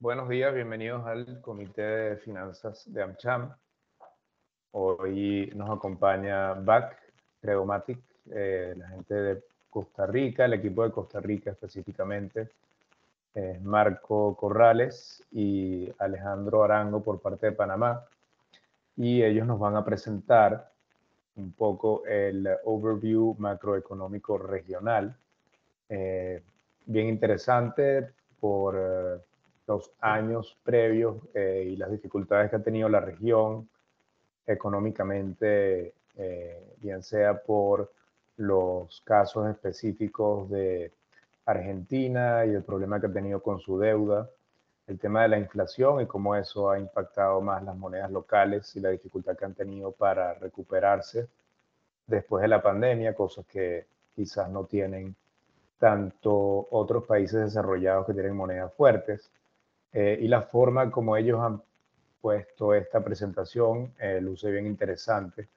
Buenos días, bienvenidos al Comité de Finanzas de AmCham. Hoy nos acompaña BAC, Credomatic, eh, la gente de Costa Rica, el equipo de Costa Rica específicamente, Marco Corrales y Alejandro Arango por parte de Panamá. Y ellos nos van a presentar un poco el overview macroeconómico regional. Eh, bien interesante por eh, los años previos eh, y las dificultades que ha tenido la región económicamente, eh, bien sea por los casos específicos de Argentina y el problema que ha tenido con su deuda, el tema de la inflación y cómo eso ha impactado más las monedas locales y la dificultad que han tenido para recuperarse después de la pandemia, cosas que quizás no tienen tanto otros países desarrollados que tienen monedas fuertes. Eh, y la forma como ellos han puesto esta presentación eh, luce bien interesante,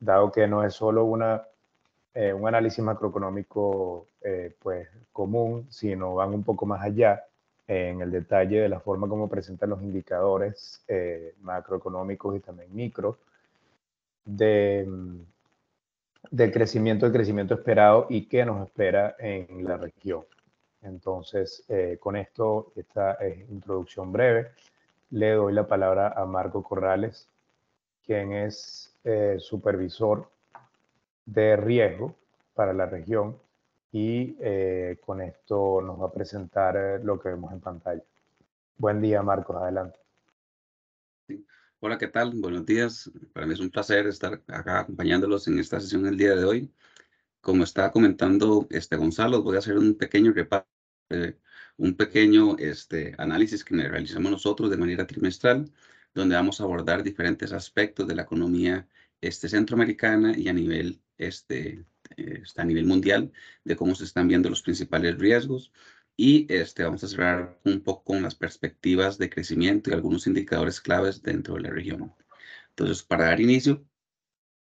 dado que no es solo una, eh, un análisis macroeconómico pues, común, sino van un poco más allá en el detalle de la forma como presentan los indicadores macroeconómicos y también micro de, del crecimiento, crecimiento esperado y qué nos espera en la región. Entonces, eh, con esto, esta eh, introducción breve, le doy la palabra a Marco Corrales, quien es eh, supervisor de riesgo para la región y con esto nos va a presentar lo que vemos en pantalla. Buen día, Marcos, adelante. Hola, ¿qué tal? Buenos días. Para mí es un placer estar acá acompañándolos en esta sesión el día de hoy como estaba comentando este Gonzalo, voy a hacer un pequeño repaso, eh, un pequeño este, análisis que realizamos nosotros de manera trimestral, donde vamos a abordar diferentes aspectos de la economía este, centroamericana y a nivel, este, eh, a nivel mundial, de cómo se están viendo los principales riesgos. Y este, vamos a cerrar un poco con las perspectivas de crecimiento y algunos indicadores claves dentro de la región. Entonces, para dar inicio,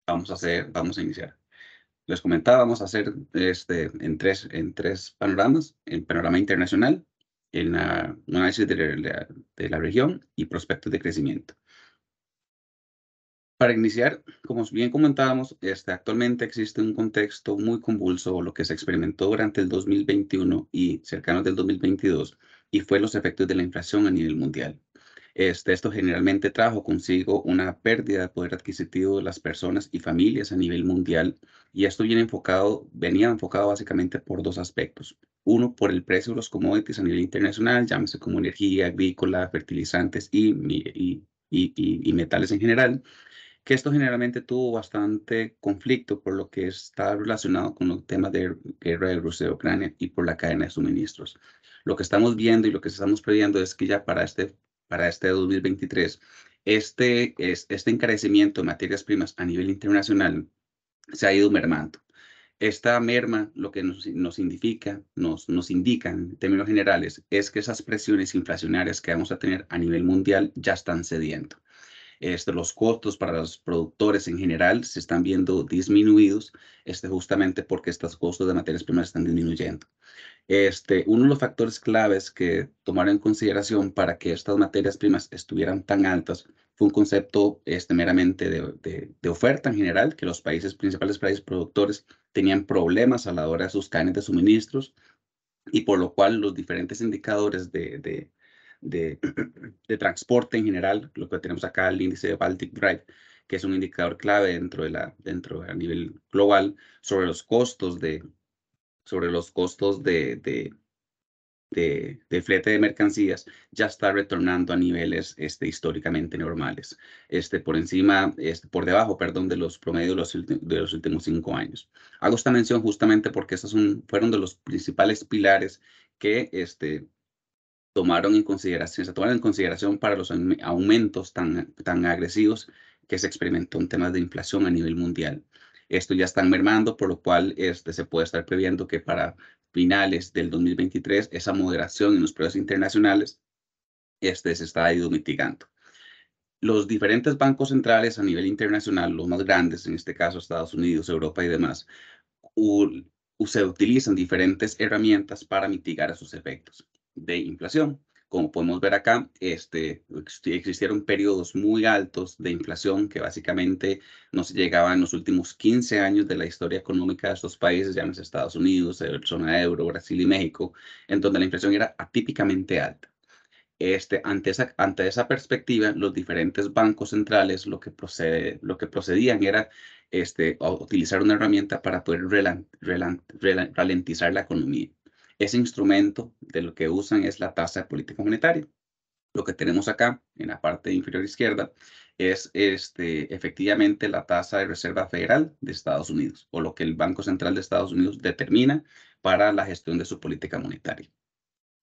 vamos a, hacer, vamos a iniciar les comentábamos hacer este, en, tres, en tres panoramas, el panorama internacional, el análisis de la, de la, región y prospectos de crecimiento. Para iniciar, como bien comentábamos, este, actualmente existe un contexto muy convulso, lo que se experimentó durante el 2021 y cercanos del 2022, y fue los efectos de la inflación a nivel mundial. Este, esto generalmente trajo consigo una pérdida de poder adquisitivo de las personas y familias a nivel mundial y esto viene enfocado, venía enfocado básicamente por dos aspectos. Uno, por el precio de los commodities a nivel internacional, llámese como energía agrícola, fertilizantes y, metales en general, que esto generalmente tuvo bastante conflicto por lo que está relacionado con el tema de guerra de Rusia y Ucrania y por la cadena de suministros. Lo que estamos viendo y lo que estamos previendo es que ya para este para este 2023. Este, es, este encarecimiento de materias primas a nivel internacional se ha ido mermando. Esta merma lo que nos, indica, nos, nos indica en términos generales, es que esas presiones inflacionarias que vamos a tener a nivel mundial ya están cediendo. Este, los costos para los productores en general se están viendo disminuidos, este, justamente porque estos costos de materias primas están disminuyendo. Este, uno de los factores claves que tomaron en consideración para que estas materias primas estuvieran tan altas fue un concepto este, meramente de, oferta en general, que los países, principales países productores, tenían problemas a la hora de sus canes de suministros y por lo cual los diferentes indicadores de de, transporte en general, lo que tenemos acá, el índice de Baltic Drive, que es un indicador clave dentro de la, dentro a nivel global sobre los costos de, sobre los costos de, de, de, de flete de mercancías, ya está retornando a niveles este, históricamente normales, este, por encima, este, por debajo, perdón, de los promedios de los, últimos cinco años. Hago esta mención justamente porque esos son, fueron de los principales pilares que este, tomaron en consideración, se tomaron en consideración para los aumentos tan, tan agresivos que se experimentó en temas de inflación a nivel mundial. Esto ya está mermando, por lo cual este, se puede estar previendo que para finales del 2023 esa moderación en los precios internacionales este, se está ido mitigando. Los diferentes bancos centrales a nivel internacional, los más grandes, en este caso Estados Unidos, Europa y demás, se utilizan diferentes herramientas para mitigar sus efectos de inflación. Como podemos ver acá, este, existieron periodos muy altos de inflación que básicamente nos llegaban los últimos 15 años de la historia económica de estos países, ya en los Estados Unidos, zona euro, Brasil y México, en donde la inflación era atípicamente alta. Este, ante, esa, ante esa perspectiva, los diferentes bancos centrales lo que, procede, lo que procedían era este, utilizar una herramienta para poder ralentizar la economía. Ese instrumento de lo que usan es la tasa de política monetaria. Lo que tenemos acá en la parte inferior izquierda es este, efectivamente la tasa de Reserva Federal de Estados Unidos o lo que el Banco Central de Estados Unidos determina para la gestión de su política monetaria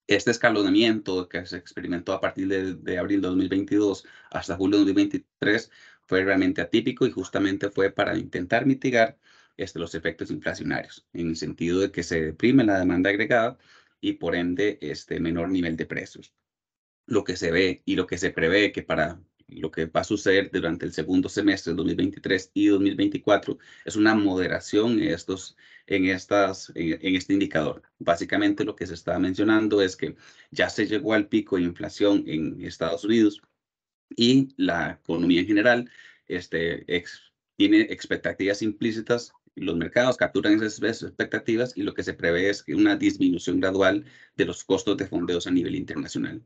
este escalonamiento que se experimentó a partir de, abril de, 2022 hasta julio de 2023 fue realmente atípico y justamente fue para intentar mitigar este, los efectos inflacionarios, en el sentido de que se deprime la demanda agregada y por ende este menor nivel de precios. Lo que se ve y lo que se prevé que para lo que va a suceder durante el segundo semestre de 2023 y 2024 es una moderación en, estos, en, estas, en, este indicador. Básicamente lo que se está mencionando es que ya se llegó al pico de inflación en Estados Unidos y la economía en general este, tiene expectativas implícitas los mercados capturan esas, expectativas y lo que se prevé es una disminución gradual de los costos de fondeos a nivel internacional.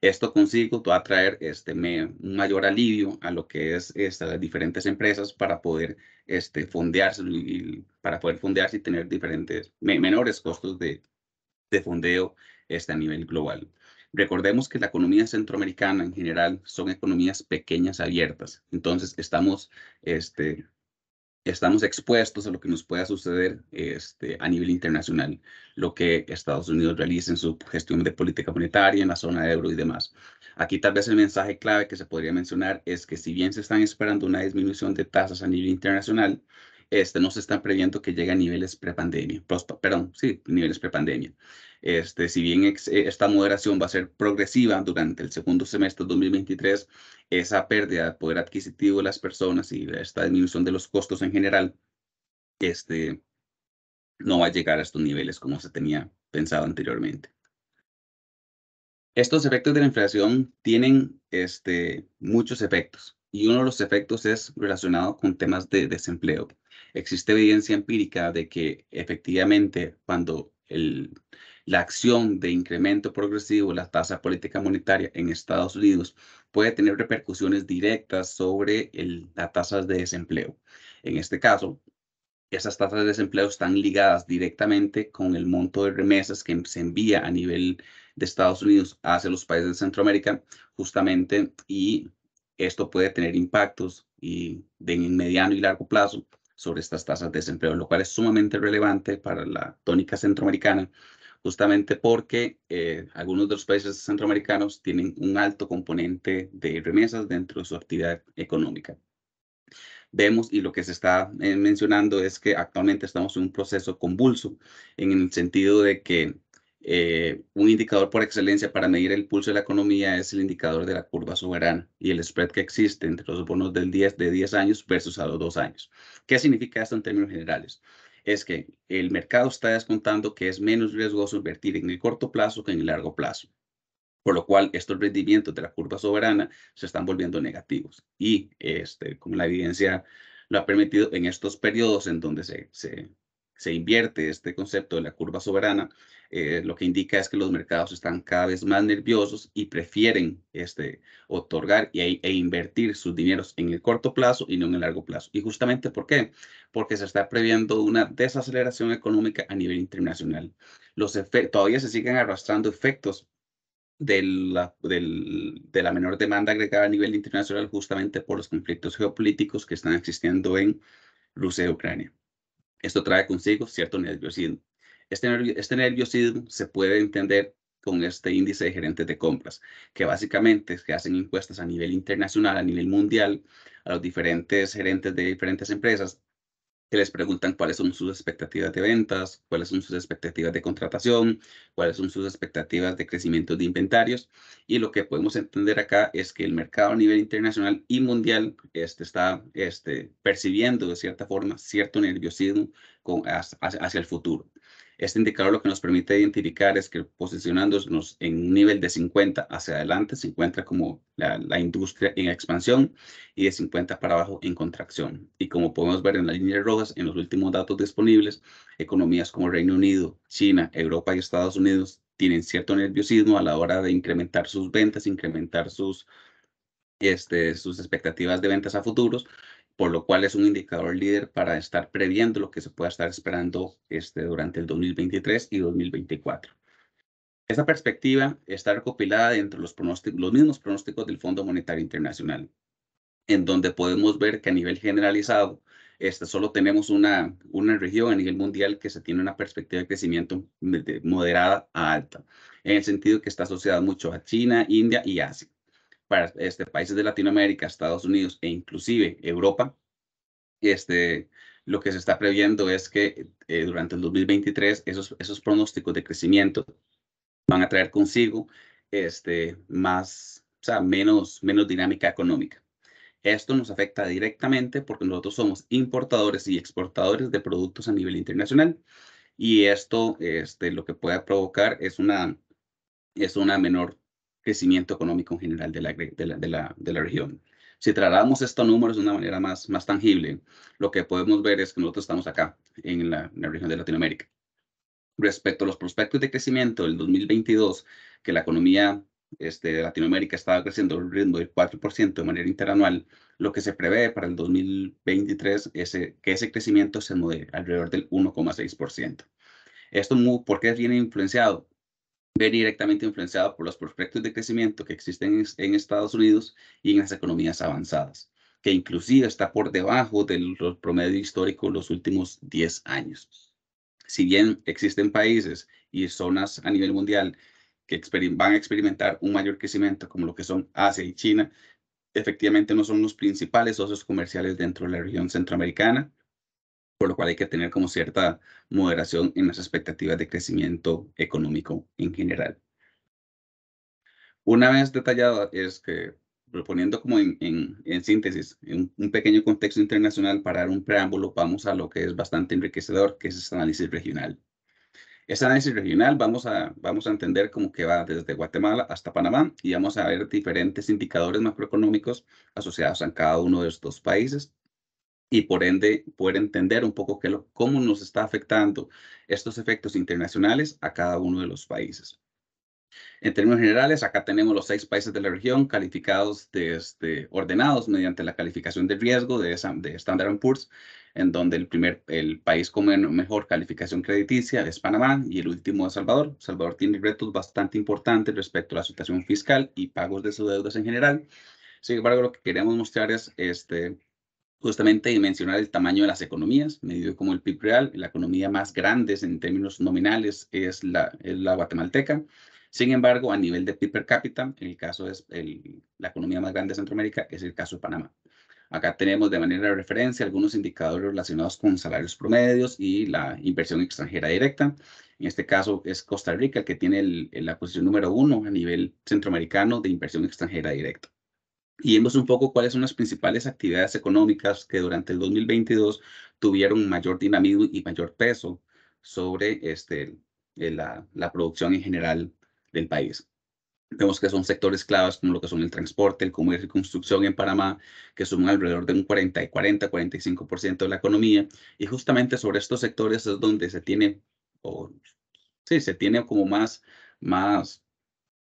Esto consigo va a traer este, un mayor alivio a lo que es esta, las diferentes empresas para poder este, fondearse y, para poder y tener diferentes menores costos de, de fondeo este, a nivel global. Recordemos que la economía centroamericana en general son economías pequeñas abiertas. Entonces estamos este, estamos expuestos a lo que nos pueda suceder este, a nivel internacional, lo que Estados Unidos realice en su gestión de política monetaria en la zona euro y demás. Aquí tal vez el mensaje clave que se podría mencionar es que si bien se están esperando una disminución de tasas a nivel internacional, este, no se están previendo que llegue a niveles prepandemia, perdón, sí, niveles prepandemia. Este, si bien eh, esta moderación va a ser progresiva durante el segundo semestre de 2023, esa pérdida de poder adquisitivo de las personas y esta disminución de los costos en general, este, no va a llegar a estos niveles como se tenía pensado anteriormente. Estos efectos de la inflación tienen este, muchos efectos y uno de los efectos es relacionado con temas de desempleo existe evidencia empírica de que efectivamente cuando el, la acción de incremento progresivo de la tasa política monetaria en Estados Unidos puede tener repercusiones directas sobre el, las tasas de desempleo. En este caso, esas tasas de desempleo están ligadas directamente con el monto de remesas que se envía a nivel de Estados Unidos hacia los países de Centroamérica, justamente, y esto puede tener impactos y de mediano y largo plazo sobre estas tasas de desempleo, lo cual es sumamente relevante para la tónica centroamericana, justamente porque eh, algunos de los países centroamericanos tienen un alto componente de remesas dentro de su actividad económica. Vemos y lo que se está eh, mencionando es que actualmente estamos en un proceso convulso en el sentido de que eh, un indicador por excelencia para medir el pulso de la economía es el indicador de la curva soberana y el spread que existe entre los bonos del 10, de 10 años versus a los 2 años. ¿Qué significa esto en términos generales? Es que el mercado está descontando que es menos riesgoso invertir en el corto plazo que en el largo plazo, por lo cual estos rendimientos de la curva soberana se están volviendo negativos y este, como la evidencia lo ha permitido en estos periodos en donde se se invierte este concepto de la curva soberana, eh, lo que indica es que los mercados están cada vez más nerviosos y prefieren este, otorgar e, invertir sus dineros en el corto plazo y no en el largo plazo. ¿Y justamente por qué? Porque se está previendo una desaceleración económica a nivel internacional. Los todavía se siguen arrastrando efectos de de la menor demanda agregada a nivel internacional justamente por los conflictos geopolíticos que están existiendo en Rusia y Ucrania. Esto trae consigo cierto nerviosismo. Este, este, nerviosismo se puede entender con este índice de gerentes de compras, que básicamente que hacen encuestas a nivel internacional, a nivel mundial, a los diferentes gerentes de diferentes empresas que les preguntan cuáles son sus expectativas de ventas, cuáles son sus expectativas de contratación, cuáles son sus expectativas de crecimiento de inventarios. Y lo que podemos entender acá es que el mercado a nivel internacional y mundial este, está este, percibiendo de cierta forma cierto nerviosismo con, hacia, hacia el futuro. Este indicador lo que nos permite identificar es que posicionándonos en un nivel de 50 hacia adelante se encuentra como la, industria en expansión y de 50 para abajo en contracción. Y como podemos ver en la línea rojas, en los últimos datos disponibles, economías como Reino Unido, China, Europa y Estados Unidos tienen cierto nerviosismo a la hora de incrementar sus ventas, incrementar sus, este, sus expectativas de ventas a futuros, por lo cual es un indicador líder para estar previendo lo que se pueda estar esperando este, durante el 2023 y 2024. Esta perspectiva está recopilada dentro de los, pronósticos, los mismos pronósticos del Fondo Monetario Internacional, en donde podemos ver que a nivel generalizado, este, solo tenemos una, una región a nivel mundial que se tiene una perspectiva de crecimiento moderada a alta, en el sentido que está asociada mucho a China, India y Asia para este, países de Latinoamérica, Estados Unidos e inclusive Europa, este, lo que se está previendo es que eh, durante el 2023 esos, esos pronósticos de crecimiento van a traer consigo este, más, o sea, menos, menos dinámica económica. Esto nos afecta directamente porque nosotros somos importadores y exportadores de productos a nivel internacional y esto este, lo que puede provocar es una, es una menor crecimiento económico en general de la, de la, de la, región. Si tratamos estos números de una manera más, más tangible, lo que podemos ver es que nosotros estamos acá, en la, región de Latinoamérica. Respecto a los prospectos de crecimiento del 2022, que la economía este, de Latinoamérica estaba creciendo a un ritmo del 4% de manera interanual, lo que se prevé para el 2023 es que ese crecimiento se modere alrededor del 1,6%. Esto por qué viene influenciado ve directamente influenciado por los prospectos de crecimiento que existen en, Estados Unidos y en las economías avanzadas, que inclusive está por debajo del promedio histórico en los últimos 10 años. Si bien existen países y zonas a nivel mundial que van a experimentar un mayor crecimiento, como lo que son Asia y China, efectivamente no son los principales socios comerciales dentro de la región centroamericana, por lo cual hay que tener como cierta moderación en las expectativas de crecimiento económico en general. Una vez detallado es que, proponiendo como en, síntesis, en un pequeño contexto internacional para dar un preámbulo, vamos a lo que es bastante enriquecedor, que es este análisis regional. Este análisis regional vamos a, vamos a entender como que va desde Guatemala hasta Panamá y vamos a ver diferentes indicadores macroeconómicos asociados a cada uno de estos países y por ende poder entender un poco qué lo, cómo nos está afectando estos efectos internacionales a cada uno de los países. En términos generales, acá tenemos los seis países de la región calificados este, ordenados mediante la calificación de riesgo de, de Standard Poor's, en donde el primer el país con mejor calificación crediticia es Panamá y el último es Salvador. Salvador tiene retos bastante importantes respecto a la situación fiscal y pagos de sus deudas en general. Sin embargo, lo que queremos mostrar es este, justamente dimensionar el tamaño de las economías, medido como el PIB real. La economía más grande en términos nominales es la, guatemalteca. Sin embargo, a nivel de PIB per cápita, el caso es la economía más grande de Centroamérica es el caso de Panamá. Acá tenemos de manera de referencia algunos indicadores relacionados con salarios promedios y la inversión extranjera directa. En este caso es Costa Rica el que tiene la posición número uno a nivel centroamericano de inversión extranjera directa y vemos un poco cuáles son las principales actividades económicas que durante el 2022 tuvieron mayor dinamismo y mayor peso sobre este, eh, la, la producción en general del país. Vemos que son sectores claves como lo que son el transporte, el comercio y construcción en Panamá, que suman alrededor de un 40 y 40, 45% de la economía. Y justamente sobre estos sectores es donde se tiene, o sí, se tiene como más, más,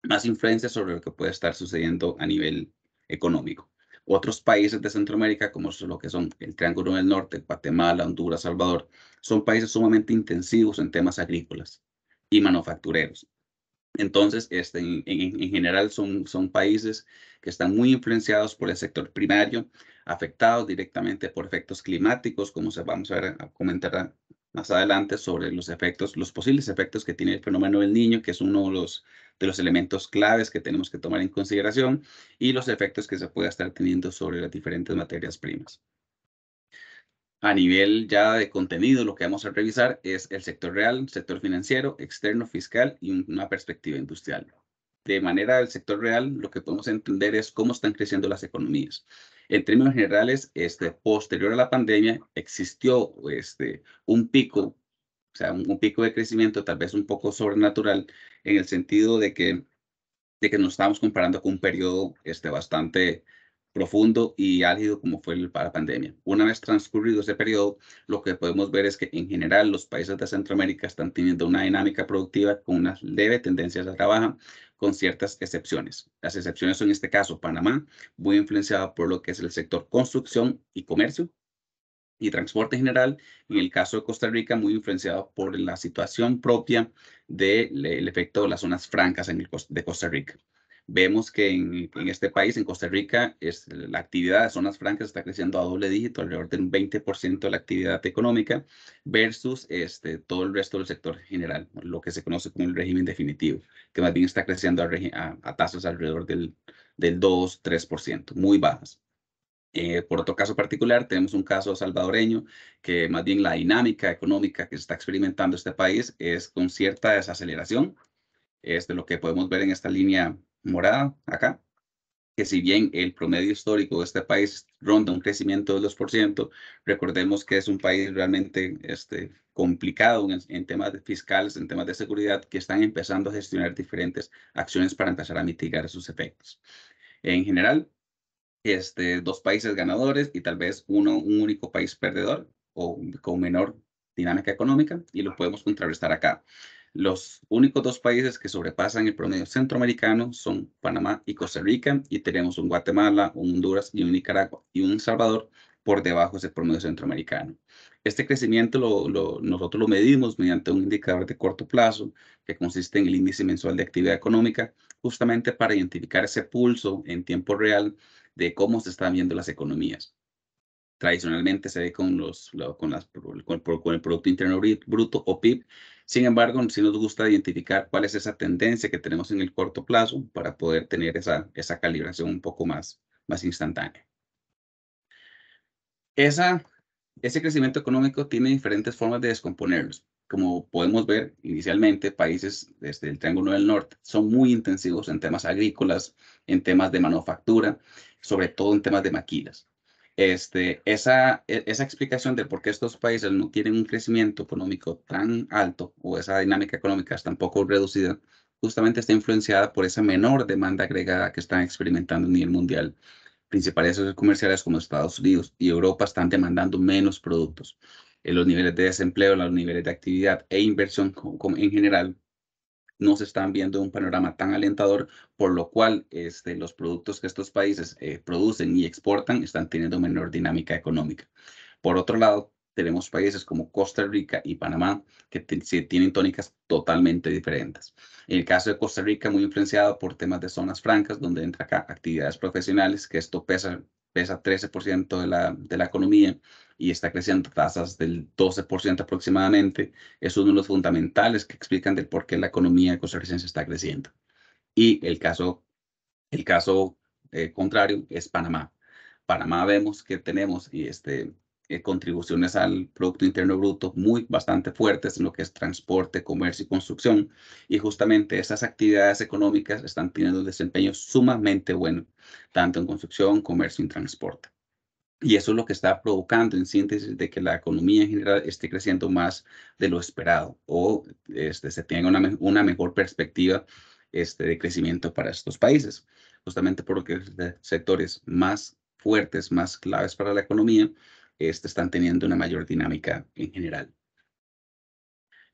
más influencia sobre lo que puede estar sucediendo a nivel económico. Otros países de Centroamérica, como lo que son el Triángulo del Norte, Guatemala, Honduras, Salvador, son países sumamente intensivos en temas agrícolas y manufactureros. Entonces, este, en, general son, son países que están muy influenciados por el sector primario, afectados directamente por efectos climáticos, como se, vamos a, a comentar más adelante sobre los efectos, los posibles efectos que tiene el fenómeno del niño, que es uno de los de los elementos claves que tenemos que tomar en consideración y los efectos que se pueda estar teniendo sobre las diferentes materias primas. A nivel ya de contenido, lo que vamos a revisar es el sector real, sector financiero, externo, fiscal y una perspectiva industrial. De manera del sector real, lo que podemos entender es cómo están creciendo las economías. En términos generales, este, posterior a la pandemia, existió este, un pico sea, un, pico de crecimiento tal vez un poco sobrenatural en el sentido de que, de que nos estamos comparando con un periodo este, bastante profundo y álgido como fue el, para la pandemia. Una vez transcurrido ese periodo, lo que podemos ver es que en general los países de Centroamérica están teniendo una dinámica productiva con unas leve tendencias a la baja, con ciertas excepciones. Las excepciones son en este caso Panamá, muy influenciada por lo que es el sector construcción y comercio, y transporte general, en el caso de Costa Rica, muy influenciado por la situación propia del efecto de las zonas francas en el, de Costa Rica. Vemos que en, este país, en Costa Rica, es, la actividad de zonas francas está creciendo a doble dígito, alrededor del 20% de la actividad económica, versus este, todo el resto del sector general, lo que se conoce como el régimen definitivo, que más bien está creciendo a, tasas alrededor del, del 2-3%, muy bajas. Eh, por otro caso particular, tenemos un caso salvadoreño que más bien la dinámica económica que se está experimentando este país es con cierta desaceleración. Es de lo que podemos ver en esta línea morada acá, que si bien el promedio histórico de este país ronda un crecimiento del 2%, recordemos que es un país realmente este, complicado en, en temas fiscales, en temas de seguridad, que están empezando a gestionar diferentes acciones para empezar a mitigar sus efectos. En general, este, dos países ganadores y tal vez uno, un único país perdedor o con menor dinámica económica y lo podemos contrarrestar acá. Los únicos dos países que sobrepasan el promedio centroamericano son Panamá y Costa Rica y tenemos un Guatemala, un Honduras y un Nicaragua y un Salvador por debajo de ese promedio centroamericano. Este crecimiento lo, nosotros lo medimos mediante un indicador de corto plazo que consiste en el índice mensual de actividad económica, justamente para identificar ese pulso en tiempo real de cómo se están viendo las economías. Tradicionalmente se ve con, los, con, las, con el Producto Interno Bruto o PIB. Sin embargo, sí nos gusta identificar cuál es esa tendencia que tenemos en el corto plazo para poder tener esa, esa calibración un poco más, más instantánea. Esa, ese crecimiento económico tiene diferentes formas de descomponerlos como podemos ver inicialmente, países desde el Triángulo del Norte son muy intensivos en temas agrícolas, en temas de manufactura, sobre todo en temas de maquilas. Este, esa, e, esa explicación de por qué estos países no tienen un crecimiento económico tan alto o esa dinámica económica es tan poco reducida, justamente está influenciada por esa menor demanda agregada que están experimentando a nivel mundial. Principales socios comerciales como Estados Unidos y Europa están demandando menos productos los niveles de desempleo, los niveles de actividad e inversión en general no se están viendo un panorama tan alentador, por lo cual este, los productos que estos países eh, producen y exportan están teniendo menor dinámica económica. Por otro lado, tenemos países como Costa Rica y Panamá que tienen tónicas totalmente diferentes. En el caso de Costa Rica, muy influenciado por temas de zonas francas, donde entra acá actividades profesionales, que esto pesa, pesa 13% de la, de la economía, y está creciendo tasas del 12% aproximadamente, es uno de los fundamentales que explican por qué la economía costarricense está creciendo. Y el caso, el caso eh, contrario es Panamá. Panamá vemos que tenemos y este, eh, contribuciones al Producto Interno Bruto muy bastante fuertes en lo que es transporte, comercio y construcción. Y justamente esas actividades económicas están teniendo un desempeño sumamente bueno, tanto en construcción, comercio y transporte. Y eso es lo que está provocando, en síntesis, de que la economía en general esté creciendo más de lo esperado o este, se tenga una, mejor perspectiva este, de crecimiento para estos países. Justamente porque sectores más fuertes, más claves para la economía, este, están teniendo una mayor dinámica en general.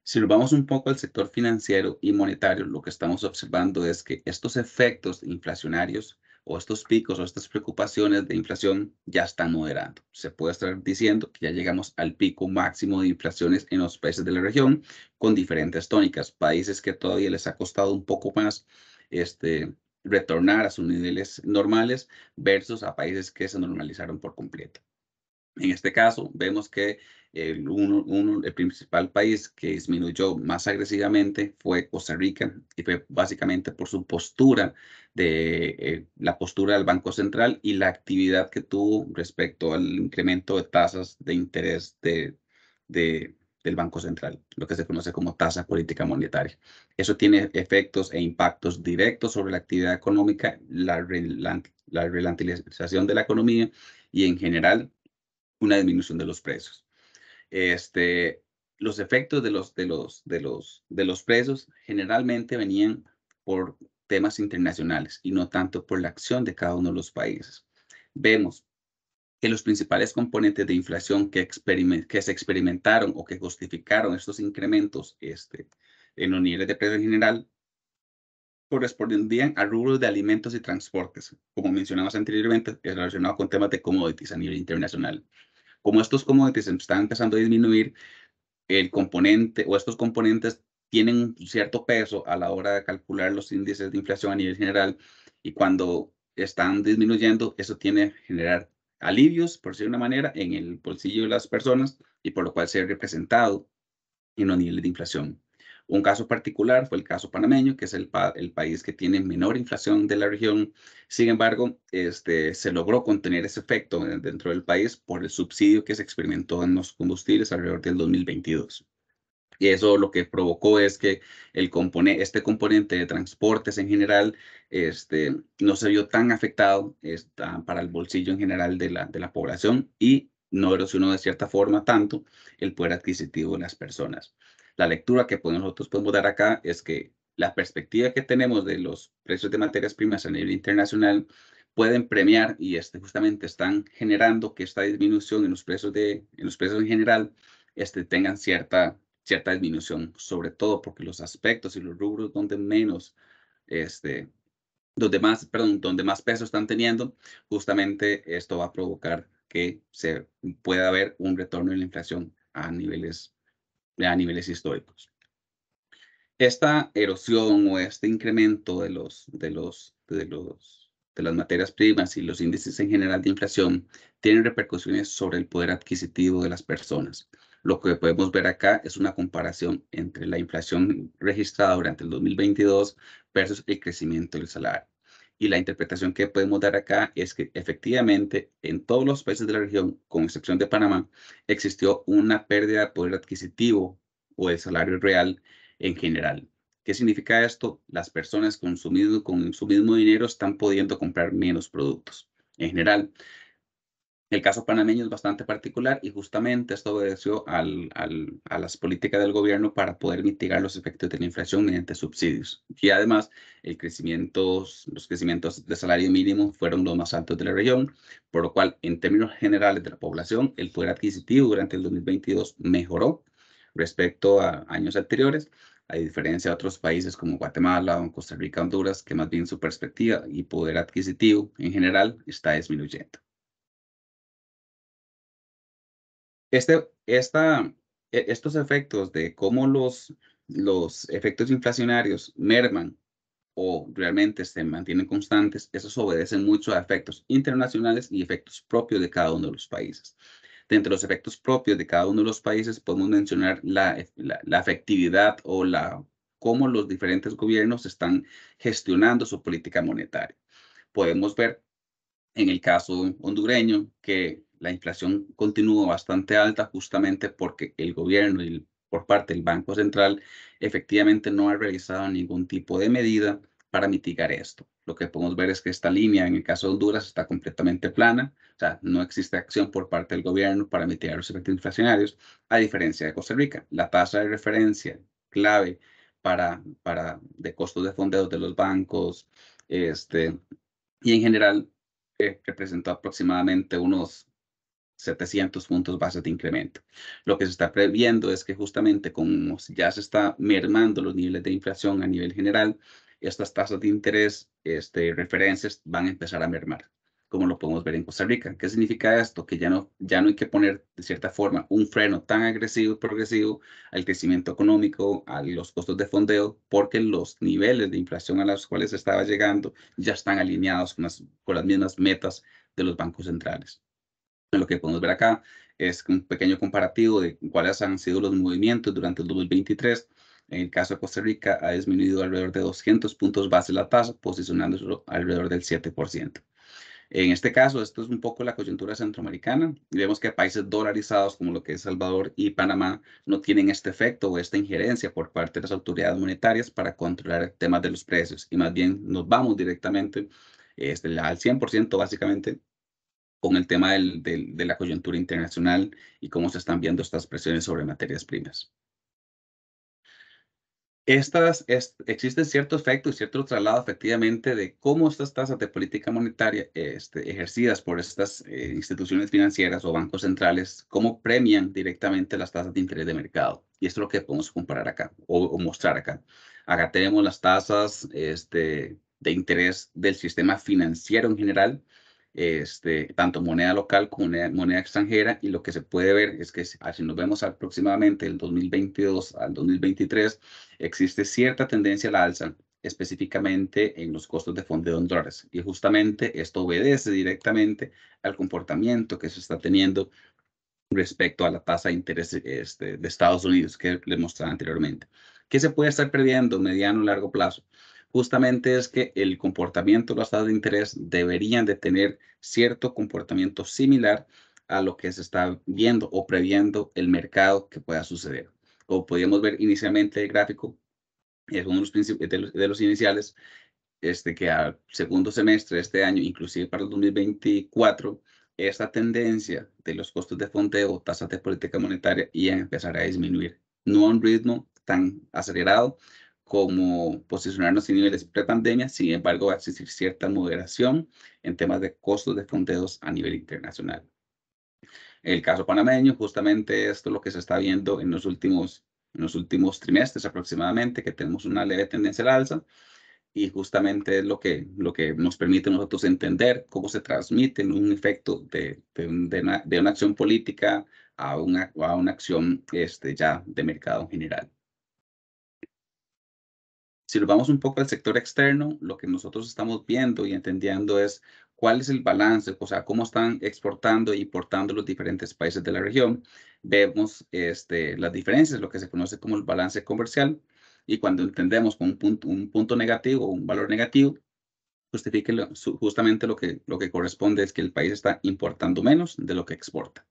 Si nos vamos un poco al sector financiero y monetario, lo que estamos observando es que estos efectos inflacionarios o estos picos o estas preocupaciones de inflación ya están moderando. Se puede estar diciendo que ya llegamos al pico máximo de inflaciones en los países de la región con diferentes tónicas, países que todavía les ha costado un poco más este, retornar a sus niveles normales versus a países que se normalizaron por completo. En este caso, vemos que el, uno, uno, el, principal país que disminuyó más agresivamente fue Costa Rica y fue básicamente por su postura de eh, la postura del Banco Central y la actividad que tuvo respecto al incremento de tasas de interés de, de, del Banco Central, lo que se conoce como tasa política monetaria. Eso tiene efectos e impactos directos sobre la actividad económica, la, la, de la economía y en general una disminución de los precios. Este, los efectos de los, de los, de los, de los precios generalmente venían por temas internacionales y no tanto por la acción de cada uno de los países. Vemos que los principales componentes de inflación que, que se experimentaron o que justificaron estos incrementos este, en los niveles de precio en general correspondían a rubros de alimentos y transportes, como mencionamos anteriormente, es relacionado con temas de commodities a nivel internacional. Como estos commodities están empezando a disminuir, el componente o estos componentes tienen cierto peso a la hora de calcular los índices de inflación a nivel general y cuando están disminuyendo, eso tiene que generar alivios, por decirlo de una manera, en el bolsillo de las personas y por lo cual se ha representado en los niveles de inflación. Un caso particular fue el caso panameño, que es el, país que tiene menor inflación de la región. Sin embargo, este, se logró contener ese efecto dentro del país por el subsidio que se experimentó en los combustibles alrededor del 2022. Y eso lo que provocó es que este componente de transportes en general este, no se vio tan afectado este, para el bolsillo en general de la población y no erosionó de cierta forma tanto el poder adquisitivo de las personas. La lectura que pues, nosotros podemos dar acá es que la perspectiva que tenemos de los precios de materias primas a nivel internacional pueden premiar y este, justamente están generando que esta disminución en los precios, de, en, los precios en general este, tengan cierta, cierta disminución, sobre todo porque los aspectos y los rubros donde menos, este, donde más, perdón, donde más peso están teniendo, justamente esto va a provocar que se pueda haber un retorno en la inflación a niveles a niveles históricos. Esta erosión o este incremento de, los, de, los, de, los, de las materias primas y los índices en general de inflación tienen repercusiones sobre el poder adquisitivo de las personas. Lo que podemos ver acá es una comparación entre la inflación registrada durante el 2022 versus el crecimiento del salario. Y la interpretación que podemos dar acá es que efectivamente en todos los países de la región, con excepción de Panamá, existió una pérdida de poder adquisitivo o de salario real en general. ¿Qué significa esto? Las personas con con su mismo dinero están pudiendo comprar menos productos en general. El caso panameño es bastante particular y justamente esto obedeció a las políticas del gobierno para poder mitigar los efectos de la inflación mediante subsidios. Y además, los crecimientos de salario mínimo fueron los más altos de la región, por lo cual, en términos generales de la población, el poder adquisitivo durante el 2022 mejoró respecto a años anteriores, a diferencia de otros países como Guatemala, Costa Rica, Honduras, que más bien su perspectiva y poder adquisitivo en general está disminuyendo. Este, e, estos efectos de cómo los, los efectos inflacionarios merman o realmente se mantienen constantes, esos obedecen mucho a efectos internacionales y efectos propios de cada uno de los países. Dentro De los efectos propios de cada uno de los países podemos mencionar la, la, la o la cómo los diferentes gobiernos están gestionando su política monetaria. Podemos ver en el caso hondureño que la inflación continuó bastante alta justamente porque el gobierno y por parte del Banco Central efectivamente no ha realizado ningún tipo de medida para mitigar esto. Lo que podemos ver es que esta línea en el caso de Honduras está completamente plana, o sea, no existe acción por parte del gobierno para mitigar los efectos inflacionarios, a diferencia de Costa Rica. La tasa de referencia clave para, para de costos de fondeo de los bancos este, y en general eh, representó aproximadamente unos 700 puntos base de incremento. Lo que se está previendo es que justamente como ya se está mermando los niveles de inflación a nivel general, estas tasas de interés, este, referencias van a empezar a mermar, como lo podemos ver en Costa Rica. ¿Qué significa esto? Que ya no, ya no hay que poner, de cierta forma, un freno tan agresivo y progresivo al crecimiento económico, a los costos de fondeo, porque los niveles de inflación a los cuales estaba llegando ya están alineados con las, con las mismas metas de los bancos centrales. Lo que podemos ver acá es un pequeño comparativo de cuáles han sido los movimientos durante el 2023. En el caso de Costa Rica, ha disminuido alrededor de 200 puntos base la tasa, posicionándose alrededor del 7%. En este caso, esto es un poco la coyuntura centroamericana. Vemos que países dolarizados como lo que es Salvador y Panamá no tienen este efecto o esta injerencia por parte de las autoridades monetarias para controlar el tema de los precios y más bien nos vamos directamente este, al 100% básicamente con el tema de la coyuntura internacional y cómo se están viendo estas presiones sobre materias primas. Estas, existen cierto efecto y cierto traslado efectivamente de cómo estas tasas de política monetaria este, ejercidas por estas eh, instituciones financieras o bancos centrales, cómo premian directamente las tasas de interés de mercado. Y esto es lo que podemos comparar acá o, mostrar acá. Acá tenemos las tasas este, de interés del sistema financiero en general, este, tanto moneda local como moneda, extranjera, y lo que se puede ver es que si, ah, nos vemos aproximadamente del 2022 al 2023, existe cierta tendencia a la alza, específicamente en los costos de fondeo en dólares. Y justamente esto obedece directamente al comportamiento que se está teniendo respecto a la tasa de interés este, de Estados Unidos que les mostraba anteriormente. ¿Qué se puede estar perdiendo mediano o largo plazo? justamente es que el comportamiento, de los estados de interés deberían de tener cierto comportamiento similar a lo que se está viendo o previendo el mercado que pueda suceder. O podíamos ver inicialmente el gráfico, es uno de los, de de los iniciales, este, que al segundo semestre de este año, inclusive para el 2024, esta tendencia de los costos de fondeo, tasas de política monetaria, ya a empezar a disminuir. No a un ritmo tan acelerado, como posicionarnos en niveles pre-pandemia, sin embargo, va a existir cierta moderación en temas de costos de fondeos a nivel internacional. El caso panameño, justamente esto es lo que se está viendo en los últimos, los últimos trimestres aproximadamente, que tenemos una leve tendencia al alza y justamente es lo que, lo que nos permite nosotros entender cómo se transmite un efecto de, una, acción política a una, a una acción este, ya de mercado en general. Si nos vamos un poco al sector externo, lo que nosotros estamos viendo y entendiendo es cuál es el balance, o sea, cómo están exportando e importando los diferentes países de la región. Vemos este, las diferencias, lo que se conoce como el balance comercial, y cuando entendemos con un punto, un punto negativo un valor negativo, justifique justamente lo que, lo que corresponde es que el país está importando menos de lo que exporta.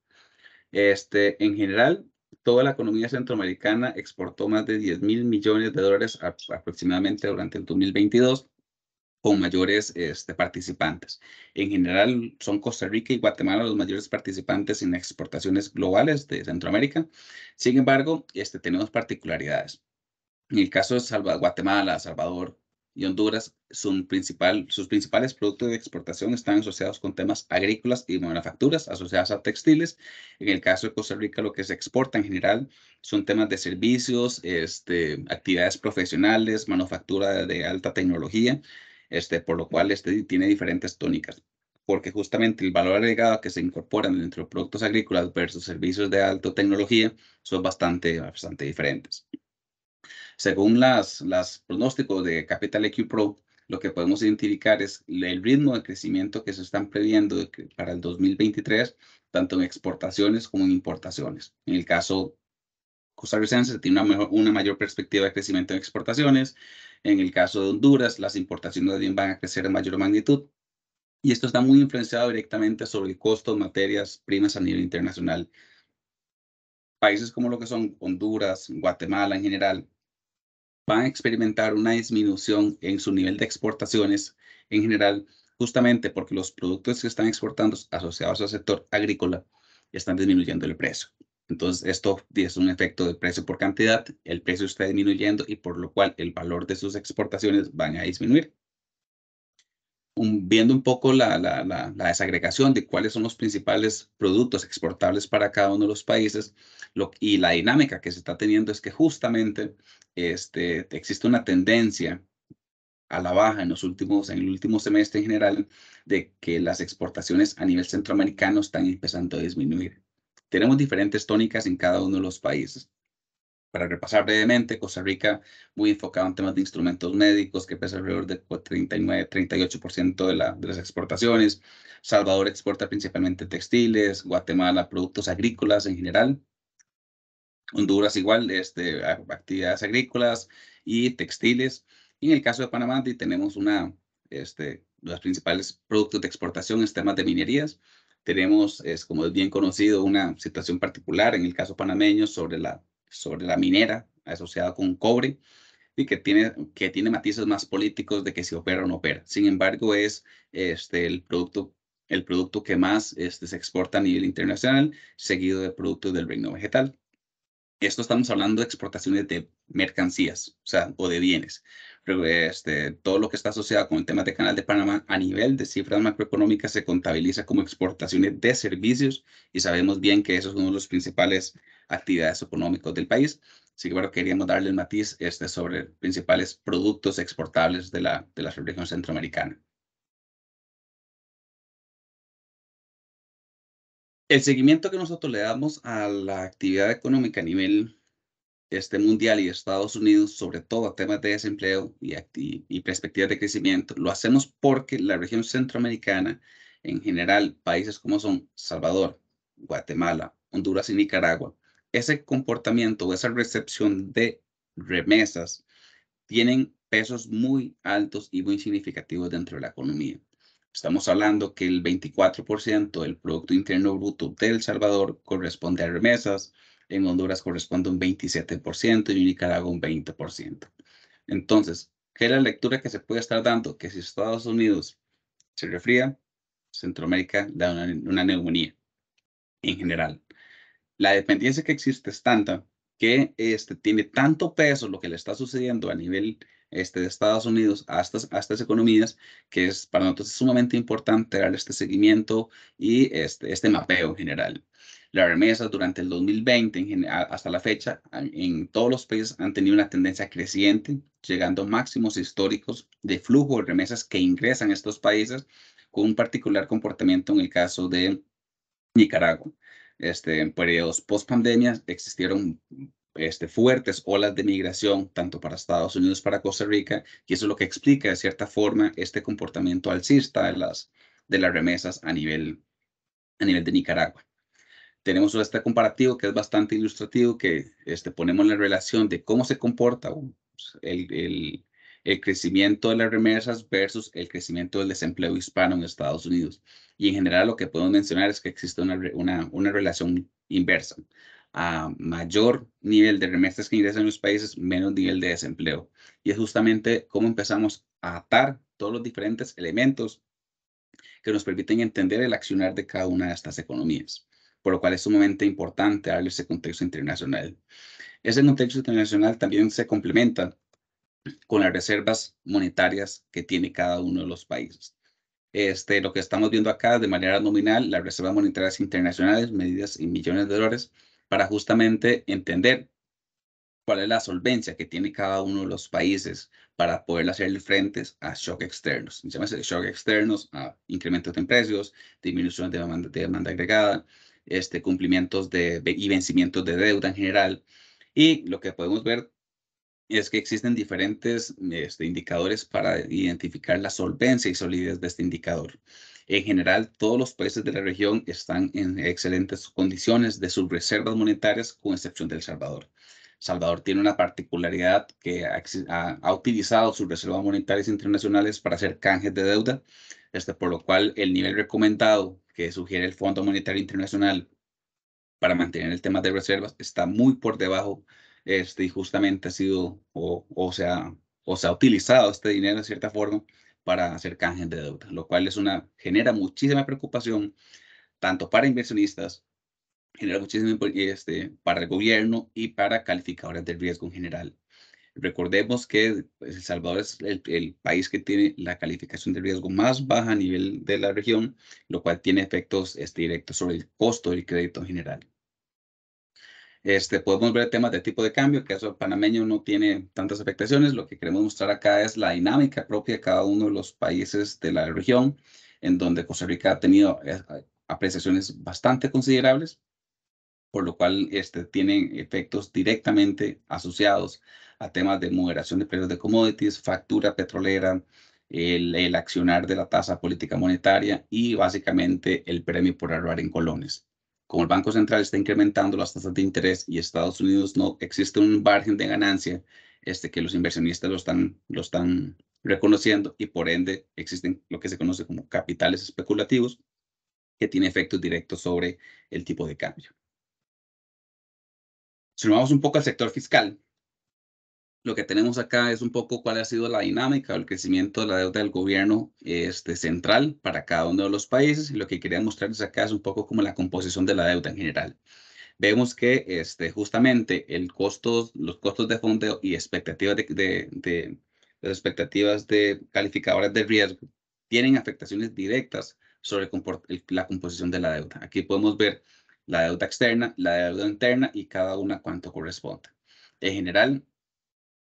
Este, en general, toda la economía centroamericana exportó más de 10 mil millones de dólares aproximadamente durante el 2022 con mayores este, participantes. En general, son Costa Rica y Guatemala los mayores participantes en exportaciones globales de Centroamérica. Sin embargo, este, tenemos particularidades. En el caso de Guatemala, Salvador, y Honduras, principal, sus principales productos de exportación están asociados con temas agrícolas y manufacturas asociadas a textiles. En el caso de Costa Rica, lo que se exporta en general son temas de servicios, este, actividades profesionales, manufactura de alta tecnología, este, por lo cual este, tiene diferentes tónicas porque justamente el valor agregado que se incorpora dentro de productos agrícolas versus servicios de alta tecnología son bastante, bastante diferentes. Según las, las pronósticos de Capital EQ Pro, lo que podemos identificar es el ritmo de crecimiento que se están previendo para el 2023, tanto en exportaciones como en importaciones. En el caso se tiene una, mejor, una mayor perspectiva de crecimiento en exportaciones. En el caso de Honduras, las importaciones también van a crecer en mayor magnitud. Y esto está muy influenciado directamente sobre el costo de materias primas a nivel internacional. Países como lo que son Honduras, Guatemala en general, van a experimentar una disminución en su nivel de exportaciones en general, justamente porque los productos que están exportando asociados al sector agrícola están disminuyendo el precio. Entonces, esto es un efecto de precio por cantidad, el precio está disminuyendo y por lo cual el valor de sus exportaciones van a disminuir viendo un poco la, desagregación de cuáles son los principales productos exportables para cada uno de los países y la dinámica que se está teniendo es que justamente este, existe una tendencia a la baja en los últimos, en el último semestre en general, de que las exportaciones a nivel centroamericano están empezando a disminuir. Tenemos diferentes tónicas en cada uno de los países. Para repasar brevemente, Costa Rica muy enfocado en temas de instrumentos médicos, que pesa alrededor del 39-38% de, la, de las exportaciones. Salvador exporta principalmente textiles, Guatemala productos agrícolas en general. Honduras igual, este, actividades agrícolas y textiles. Y en el caso de Panamá tenemos una, este, los principales productos de exportación es temas de minerías, tenemos, es como es bien conocido, una situación particular en el caso panameño sobre la sobre la minera asociada con cobre y que tiene, que tiene matices más políticos de que si opera o no opera. Sin embargo, es este, el, producto, el producto que más este, se exporta a nivel internacional, seguido de productos del reino vegetal. Esto estamos hablando de exportaciones de mercancías, o sea, o de bienes este, todo lo que está asociado con el tema de Canal de Panamá a nivel de cifras macroeconómicas se contabiliza como exportaciones de servicios y sabemos bien que eso es uno de los principales actividades económicas del país. Así que bueno, queríamos darle el matiz este, sobre principales productos exportables de la, de la región centroamericana. El seguimiento que nosotros le damos a la actividad económica a nivel este mundial y Estados Unidos, sobre todo a temas de desempleo y, y, perspectivas de crecimiento. Lo hacemos porque la región centroamericana, en general, países como son Salvador, Guatemala, Honduras y Nicaragua, ese comportamiento o esa recepción de remesas tienen pesos muy altos y muy significativos dentro de la economía. Estamos hablando que el 24% del Producto Interno Bruto de El Salvador corresponde a remesas, en Honduras corresponde un 27% y en Nicaragua un 20%. Entonces, ¿qué es la lectura que se puede estar dando? Que si Estados Unidos se refría, Centroamérica da una, neumonía en general. La dependencia que existe es tanta que este, tiene tanto peso lo que le está sucediendo a nivel este, de Estados Unidos a estas, a economías, que es para nosotros sumamente importante dar este seguimiento y este, este mapeo en general. Las remesas durante el 2020 en, hasta la fecha en todos los países han tenido una tendencia creciente, llegando a máximos históricos de flujo de remesas que ingresan a estos países con un particular comportamiento en el caso de Nicaragua. Este, en periodos post-pandemia existieron este, fuertes olas de migración, tanto para Estados Unidos, para Costa Rica, y eso es lo que explica de cierta forma este comportamiento alcista de las, de las remesas a nivel, a nivel de Nicaragua tenemos este comparativo que es bastante ilustrativo, que este, ponemos la relación de cómo se comporta pues, el, crecimiento de las remesas versus el crecimiento del desempleo hispano en Estados Unidos. Y en general lo que podemos mencionar es que existe una, relación inversa. A mayor nivel de remesas que ingresan en los países, menos nivel de desempleo. Y es justamente cómo empezamos a atar todos los diferentes elementos que nos permiten entender el accionar de cada una de estas economías por lo cual es sumamente importante darle ese contexto internacional. Ese contexto internacional también se complementa con las reservas monetarias que tiene cada uno de los países. Este, lo que estamos viendo acá de manera nominal, las reservas monetarias internacionales, medidas en millones de dólares, para justamente entender cuál es la solvencia que tiene cada uno de los países para poder hacerle frente a shock externos. Llámese shock externos a incrementos en precios, disminución de demanda, de demanda agregada, este, cumplimientos de, y vencimientos de deuda en general. Y lo que podemos ver es que existen diferentes este, indicadores para identificar la solvencia y solidez de este indicador. En general, todos los países de la región están en excelentes condiciones de sus reservas monetarias, con excepción del Salvador. Salvador tiene una particularidad que ha, ha, utilizado sus reservas monetarias internacionales para hacer canjes de deuda, este, por lo cual el nivel recomendado que sugiere el Fondo Monetario Internacional para mantener el tema de reservas está muy por debajo este, y justamente ha sido o, sea, o se ha utilizado este dinero de cierta forma para hacer canje de deuda, lo cual es una, genera muchísima preocupación tanto para inversionistas, genera muchísimo este, para el gobierno y para calificadores de riesgo en general. Recordemos que pues, El Salvador es el, país que tiene la calificación de riesgo más baja a nivel de la región, lo cual tiene efectos este, directos sobre el costo del crédito en general. Este, podemos ver temas de tipo de cambio, que eso panameño no tiene tantas afectaciones. Lo que queremos mostrar acá es la dinámica propia de cada uno de los países de la región, en donde Costa Rica ha tenido eh, apreciaciones bastante considerables, por lo cual este, tienen efectos directamente asociados a temas de moderación de precios de commodities, factura petrolera, el, accionar de la tasa política monetaria y básicamente el premio por ahorrar en colones. Como el Banco Central está incrementando las tasas de interés y Estados Unidos no existe un margen de ganancia este, que los inversionistas lo están, lo están reconociendo y por ende existen lo que se conoce como capitales especulativos que tiene efectos directos sobre el tipo de cambio. Si nos vamos un poco al sector fiscal, lo que tenemos acá es un poco cuál ha sido la dinámica o el crecimiento de la deuda del gobierno este, central para cada uno de los países. Y lo que quería mostrarles acá es un poco como la composición de la deuda en general. Vemos que este, justamente el costo los costos de fondeo y expectativas de, de, de las expectativas de calificadoras de riesgo tienen afectaciones directas sobre la composición de la deuda. Aquí podemos ver la deuda externa, la deuda interna y cada una cuánto corresponde. En general,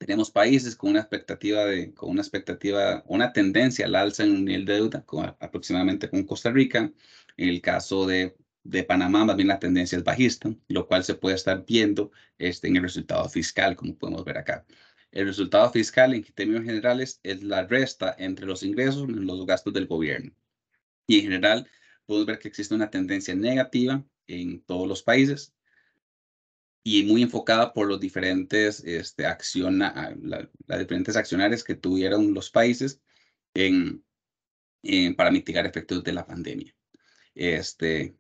tenemos países con una expectativa de, con una expectativa, una tendencia al alza en el nivel de deuda, con, aproximadamente con Costa Rica. En el caso de, de, Panamá, más bien la tendencia es bajista, lo cual se puede estar viendo este, en el resultado fiscal, como podemos ver acá. El resultado fiscal, en términos generales, es la resta entre los ingresos y los gastos del gobierno. Y en general, podemos ver que existe una tendencia negativa en todos los países, y muy enfocada por los diferentes, este, acciona, las diferentes accionarios que tuvieron los países en, para mitigar efectos de la pandemia. Este,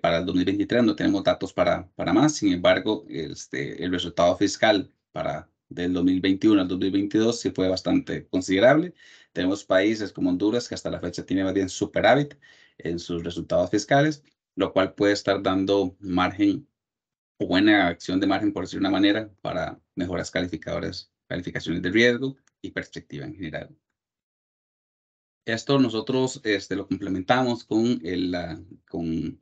para el 2023 no tenemos datos para, para más, sin embargo, este, el resultado fiscal para del 2021 al 2022 sí fue bastante considerable. Tenemos países como Honduras que hasta la fecha tiene más bien superávit en sus resultados fiscales, lo cual puede estar dando margen buena acción de margen, por decir una manera, para mejoras calificadoras, calificaciones de riesgo y perspectiva en general. Esto nosotros este, lo complementamos con el, con,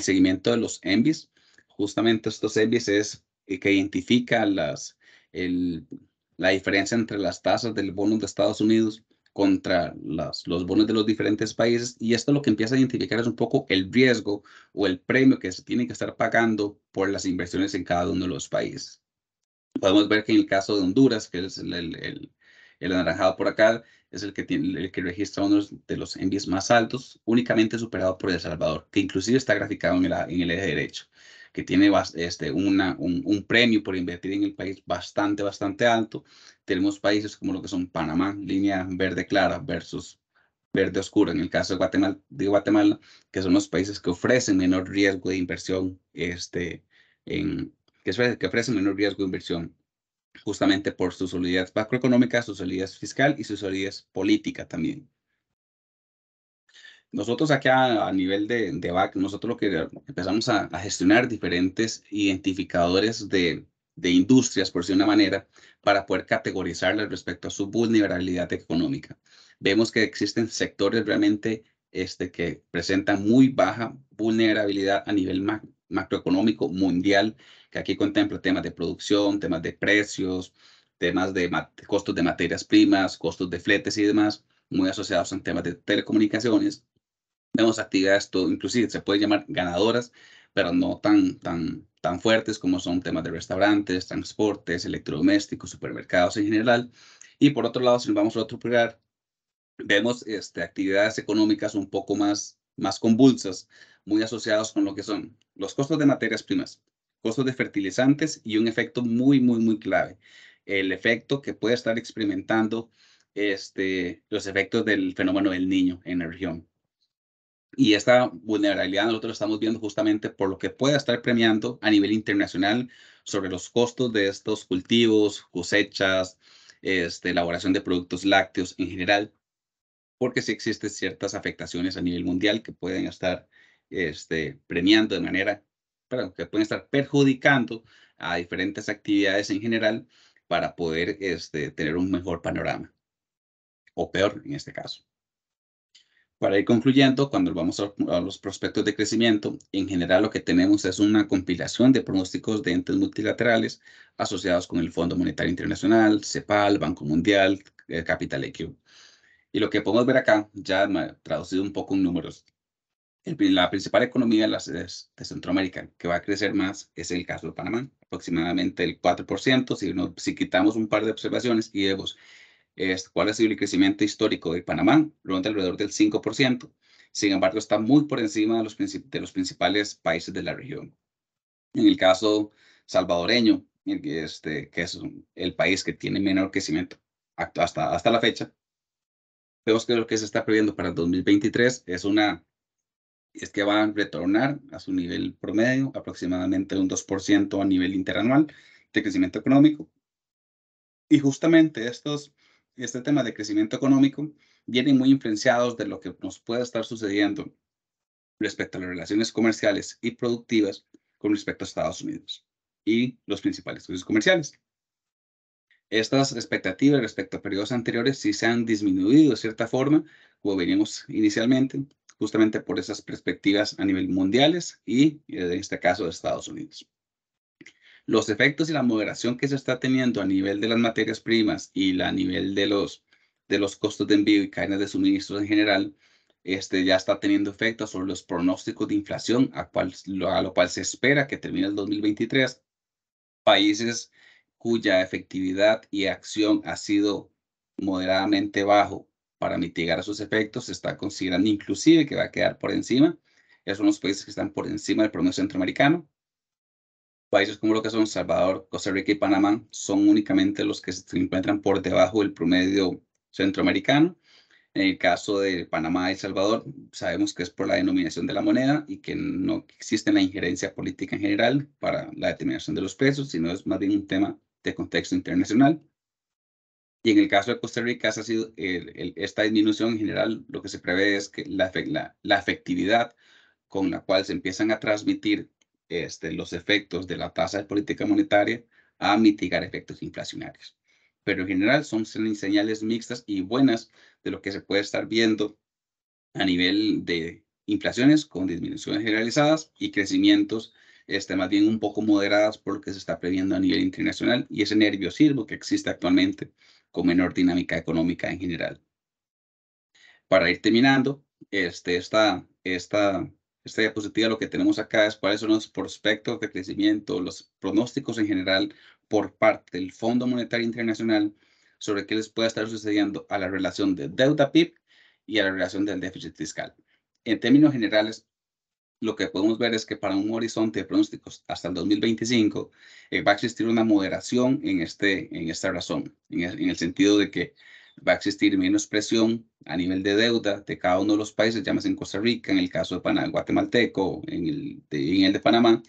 seguimiento de los ENVIs. Justamente estos ENVIs es el que identifica las, la diferencia entre las tasas del bono de Estados Unidos contra los bonos de los diferentes países y esto lo que empieza a identificar es un poco el riesgo o el premio que se tiene que estar pagando por las inversiones en cada uno de los países. Podemos ver que en el caso de Honduras, que es el, el, el, anaranjado por acá, es el que, tiene, el que registra uno de los envíos más altos, únicamente superado por El Salvador, que inclusive está graficado en, la, en el eje derecho que tiene este, una, un, premio por invertir en el país bastante, bastante alto. Tenemos países como lo que son Panamá, línea verde clara versus verde oscura, en el caso de Guatemala, de Guatemala que son los países que ofrecen menor riesgo de inversión, este, en, que ofrecen menor riesgo de inversión justamente por su solidez macroeconómica, su solidez fiscal y su solidez política también. Nosotros acá a nivel de, de BAC, nosotros lo que empezamos a, gestionar diferentes identificadores de, de industrias, por decir una manera, para poder categorizarlas respecto a su vulnerabilidad económica. Vemos que existen sectores realmente este, que presentan muy baja vulnerabilidad a nivel macroeconómico mundial, que aquí contempla temas de producción, temas de precios, temas de costos de materias primas, costos de fletes y demás, muy asociados a temas de telecomunicaciones. Vemos actividades, inclusive se puede llamar ganadoras, pero no tan, tan, tan fuertes como son temas de restaurantes, transportes, electrodomésticos, supermercados en general. Y por otro lado, si nos vamos a otro lugar, vemos este, actividades económicas un poco más, más convulsas, muy asociadas con lo que son los costos de materias primas, costos de fertilizantes y un efecto muy, muy, muy clave. El efecto que puede estar experimentando este, los efectos del fenómeno del niño en la región. Y esta vulnerabilidad nosotros estamos viendo justamente por lo que pueda estar premiando a nivel internacional sobre los costos de estos cultivos, cosechas, este, elaboración de productos lácteos en general, porque sí existen ciertas afectaciones a nivel mundial que pueden estar este, premiando de manera, perdón, que pueden estar perjudicando a diferentes actividades en general para poder este, tener un mejor panorama, o peor en este caso. Para ir concluyendo, cuando vamos a, los prospectos de crecimiento, en general lo que tenemos es una compilación de pronósticos de entes multilaterales asociados con el Fondo Monetario Internacional, CEPAL, Banco Mundial, eh, Capital EQ. Y lo que podemos ver acá, ya traducido un poco en números, la principal economía de Centroamérica que va a crecer más es el caso de Panamá, aproximadamente el 4%. Si, si quitamos un par de observaciones y vemos es, cuál ha sido el crecimiento histórico de Panamá, ronda alrededor del 5%. Sin embargo, está muy por encima de los, de los principales países de la región. En el caso salvadoreño, este, que es el país que tiene menor crecimiento hasta, hasta la fecha, vemos que lo que se está previendo para 2023 es una es que va a retornar a su nivel promedio, aproximadamente un 2% a nivel interanual de crecimiento económico. Y justamente estos este tema de crecimiento económico viene muy influenciados de lo que nos puede estar sucediendo respecto a las relaciones comerciales y productivas con respecto a Estados Unidos y los principales socios comerciales. Estas expectativas respecto a periodos anteriores sí se han disminuido de cierta forma, como venimos inicialmente, justamente por esas perspectivas a nivel mundiales y eh, en este caso de Estados Unidos los efectos y la moderación que se está teniendo a nivel de las materias primas y a nivel de los, de los costos de envío y cadenas de suministros en general, este, ya está teniendo efectos sobre los pronósticos de inflación, a, cual, a lo cual se espera que termine el 2023. Países cuya efectividad y acción ha sido moderadamente bajo para mitigar sus efectos, se está considerando inclusive que va a quedar por encima. Esos son los países que están por encima del promedio centroamericano, Países como lo que son Salvador, Costa Rica y Panamá son únicamente los que se encuentran por debajo del promedio centroamericano. En el caso de Panamá y Salvador, sabemos que es por la denominación de la moneda y que no existe la injerencia política en general para la determinación de los precios, sino es más bien un tema de contexto internacional. Y en el caso de Costa Rica, ha sido esta disminución en general, lo que se prevé es que la, la, la, efectividad con la cual se empiezan a transmitir este, los efectos de la tasa de política monetaria a mitigar efectos inflacionarios. Pero en general son señales mixtas y buenas de lo que se puede estar viendo a nivel de inflaciones con disminuciones generalizadas y crecimientos este, más bien un poco moderadas por lo que se está previendo a nivel internacional y ese nerviosismo que existe actualmente con menor dinámica económica en general. Para ir terminando, este, esta, esta esta diapositiva lo que tenemos acá es cuáles son los prospectos de crecimiento, los pronósticos en general por parte del Fondo Monetario Internacional sobre qué les puede estar sucediendo a la relación de deuda PIB y a la relación del déficit fiscal. En términos generales, lo que podemos ver es que para un horizonte de pronósticos hasta el 2025 eh, va a existir una moderación en, este, en esta razón, en e, en el sentido de que va a existir menos presión a nivel de deuda de cada uno de los países, más en Costa Rica, en el caso de Panamá, guatemalteco, en el, en el de Panamá,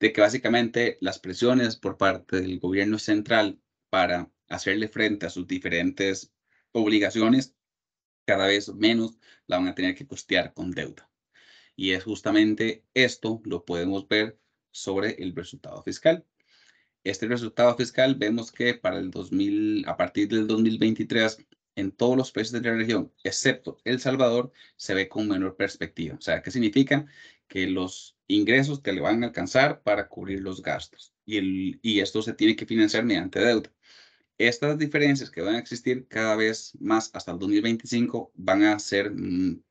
de que básicamente las presiones por parte del gobierno central para hacerle frente a sus diferentes obligaciones cada vez menos la van a tener que costear con deuda. Y es justamente esto lo podemos ver sobre el resultado fiscal este resultado fiscal vemos que para el 2000, a partir del 2023, en todos los países de la región, excepto El Salvador, se ve con menor perspectiva. O sea, ¿qué significa? Que los ingresos que le van a alcanzar para cubrir los gastos y, el, y esto se tiene que financiar mediante deuda. Estas diferencias que van a existir cada vez más hasta el 2025 van a ser mm,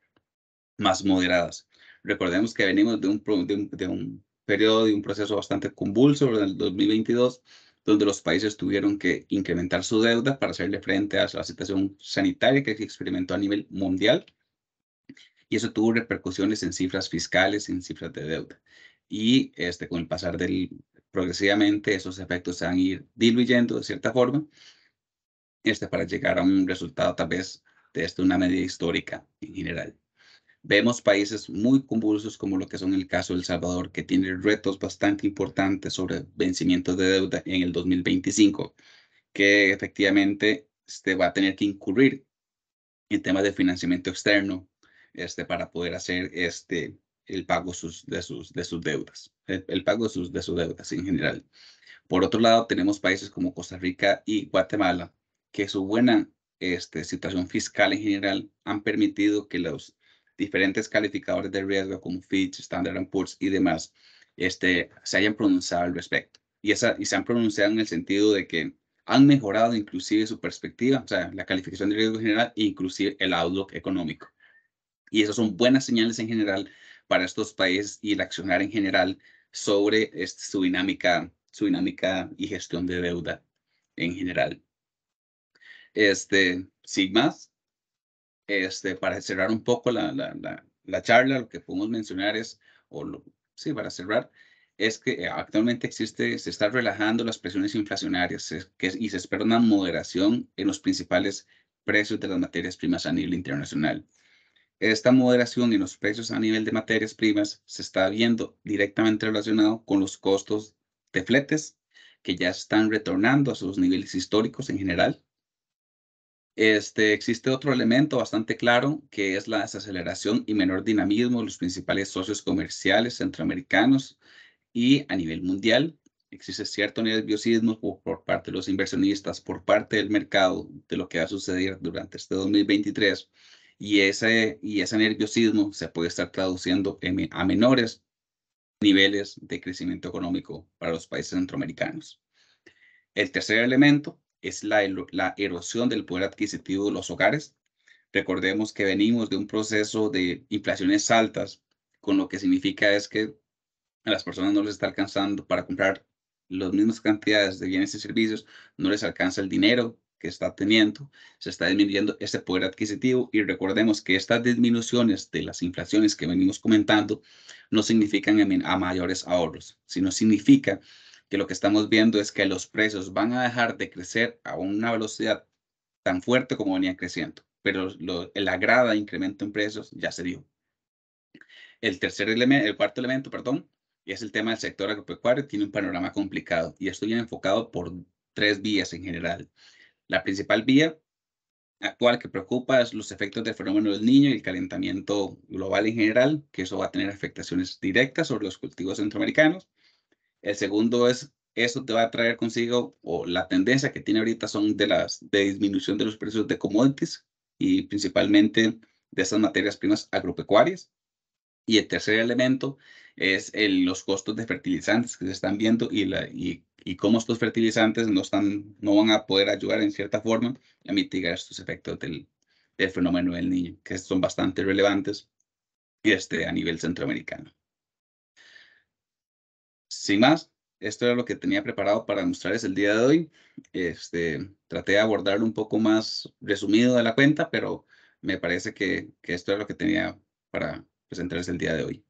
más moderadas. Recordemos que venimos de un, de un, de un periodo de un proceso bastante convulso en el 2022, donde los países tuvieron que incrementar su deuda para hacerle frente a la situación sanitaria que se experimentó a nivel mundial. Y eso tuvo repercusiones en cifras fiscales, en cifras de deuda. Y este, con el pasar del, progresivamente esos efectos se van a ir diluyendo de cierta forma este, para llegar a un resultado tal vez de una medida histórica en general. Vemos países muy convulsos como lo que son el caso de El Salvador, que tiene retos bastante importantes sobre vencimiento de deuda en el 2025, que efectivamente este, va a tener que incurrir en temas de financiamiento externo este, para poder hacer este, el pago sus, de, sus, de sus deudas, el, el pago de sus, de sus deudas en general. Por otro lado, tenemos países como Costa Rica y Guatemala, que su buena este, situación fiscal en general han permitido que los diferentes calificadores de riesgo como Fitch, Standard Poor's y demás, este, se hayan pronunciado al respecto. Y, esa, y se han pronunciado en el sentido de que han mejorado inclusive su perspectiva, o sea, la calificación de riesgo general e inclusive el outlook económico. Y esas son buenas señales en general para estos países y el accionar en general sobre este, su, dinámica, su dinámica y gestión de deuda en general. Este, sin más, este, para cerrar un poco la, charla, lo que podemos mencionar es, o sí, para cerrar, es que eh, actualmente existe, se están relajando las presiones inflacionarias y se espera una moderación en los principales precios de las materias primas a nivel internacional. Esta moderación en los precios a nivel de materias primas se está viendo directamente relacionado con los costos de fletes que ya están retornando a sus niveles históricos en general este, existe otro elemento bastante claro que es la desaceleración y menor dinamismo de los principales socios comerciales centroamericanos y a nivel mundial. Existe cierto nerviosismo por parte de los inversionistas, por parte del mercado, de lo que va a suceder durante este 2023 y ese, y ese nerviosismo se puede estar traduciendo a menores niveles de crecimiento económico para los países centroamericanos. El tercer elemento es la, erosión del poder adquisitivo de los hogares. Recordemos que venimos de un proceso de inflaciones altas, con lo que significa es que a las personas no les está alcanzando para comprar las mismas cantidades de bienes y servicios, no les alcanza el dinero que está teniendo, se está disminuyendo ese poder adquisitivo y recordemos que estas disminuciones de las inflaciones que venimos comentando no significan a mayores ahorros, sino significa que lo que estamos viendo es que los precios van a dejar de crecer a una velocidad tan fuerte como venían creciendo, pero el agrado incremento en precios ya se dio. El tercer elemento, el cuarto elemento, perdón, es el tema del sector agropecuario, tiene un panorama complicado y esto viene enfocado por tres vías en general. La principal vía actual que preocupa es los efectos del fenómeno del niño y el calentamiento global en general, que eso va a tener afectaciones directas sobre los cultivos centroamericanos. El segundo es, eso te va a traer consigo, o la tendencia que tiene ahorita son de las de disminución de los precios de commodities y principalmente de esas materias primas agropecuarias. Y el tercer elemento es los costos de fertilizantes que se están viendo y, la, y, y, cómo estos fertilizantes no, están, no van a poder ayudar en cierta forma a mitigar estos efectos del, fenómeno del niño, que son bastante relevantes este, a nivel centroamericano sin más, esto era lo que tenía preparado para mostrarles el día de hoy. Este, traté de abordarlo un poco más resumido de la cuenta, pero me parece que, que esto era lo que tenía para presentarles el día de hoy.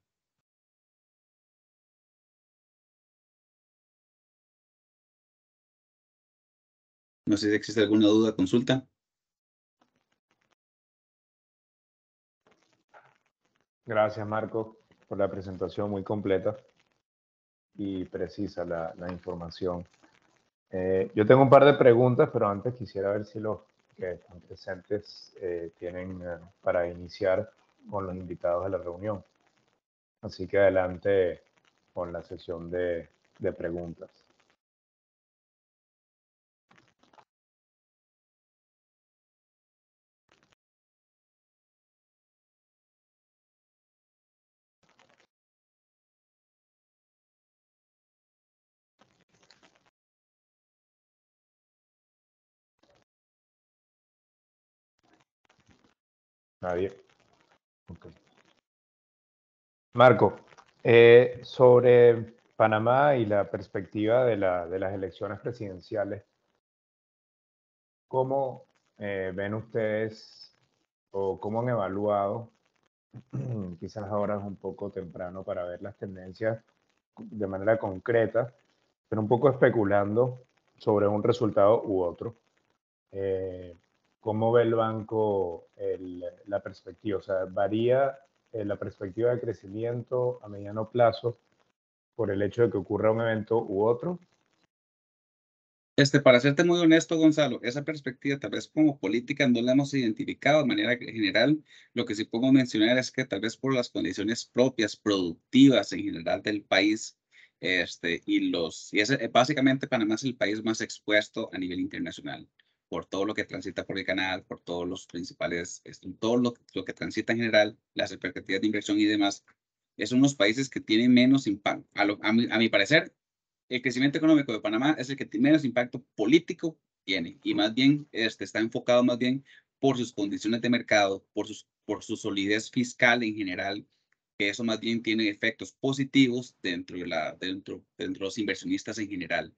No sé si existe alguna duda, consulta. Gracias, Marco, por la presentación muy completa y precisa la, información. Eh, yo tengo un par de preguntas, pero antes quisiera ver si los que están presentes eh, tienen eh, para iniciar con los invitados de la reunión. Así que adelante con la sesión de preguntas. Nadie. Marco, eh, sobre Panamá y la perspectiva de, las elecciones presidenciales, ¿cómo eh, ven ustedes o cómo han evaluado? Quizás ahora es un poco temprano para ver las tendencias de manera concreta, pero un poco especulando sobre un resultado u otro. Eh, ¿Cómo ve el banco la perspectiva? O sea, varía eh, la perspectiva de crecimiento a mediano plazo por el hecho de que ocurra un evento u otro? Este, para serte muy honesto, Gonzalo, esa perspectiva tal vez como política no la hemos identificado de manera general. Lo que sí puedo mencionar es que tal vez por las condiciones propias, productivas en general del país, este, y los, y ese, eh, básicamente Panamá es el país más expuesto a nivel internacional por todo lo que transita por el canal, por todos los principales, este, todo lo, lo que transita en general, las expectativas de inversión y demás, es unos países que tienen menos impacto. A, a, mi, parecer, el crecimiento económico de Panamá es el que menos impacto político tiene y más bien este, está enfocado más bien por sus condiciones de mercado, por, sus, por su solidez fiscal en general, que eso más bien tiene efectos positivos dentro de, la, dentro, dentro de los inversionistas en general.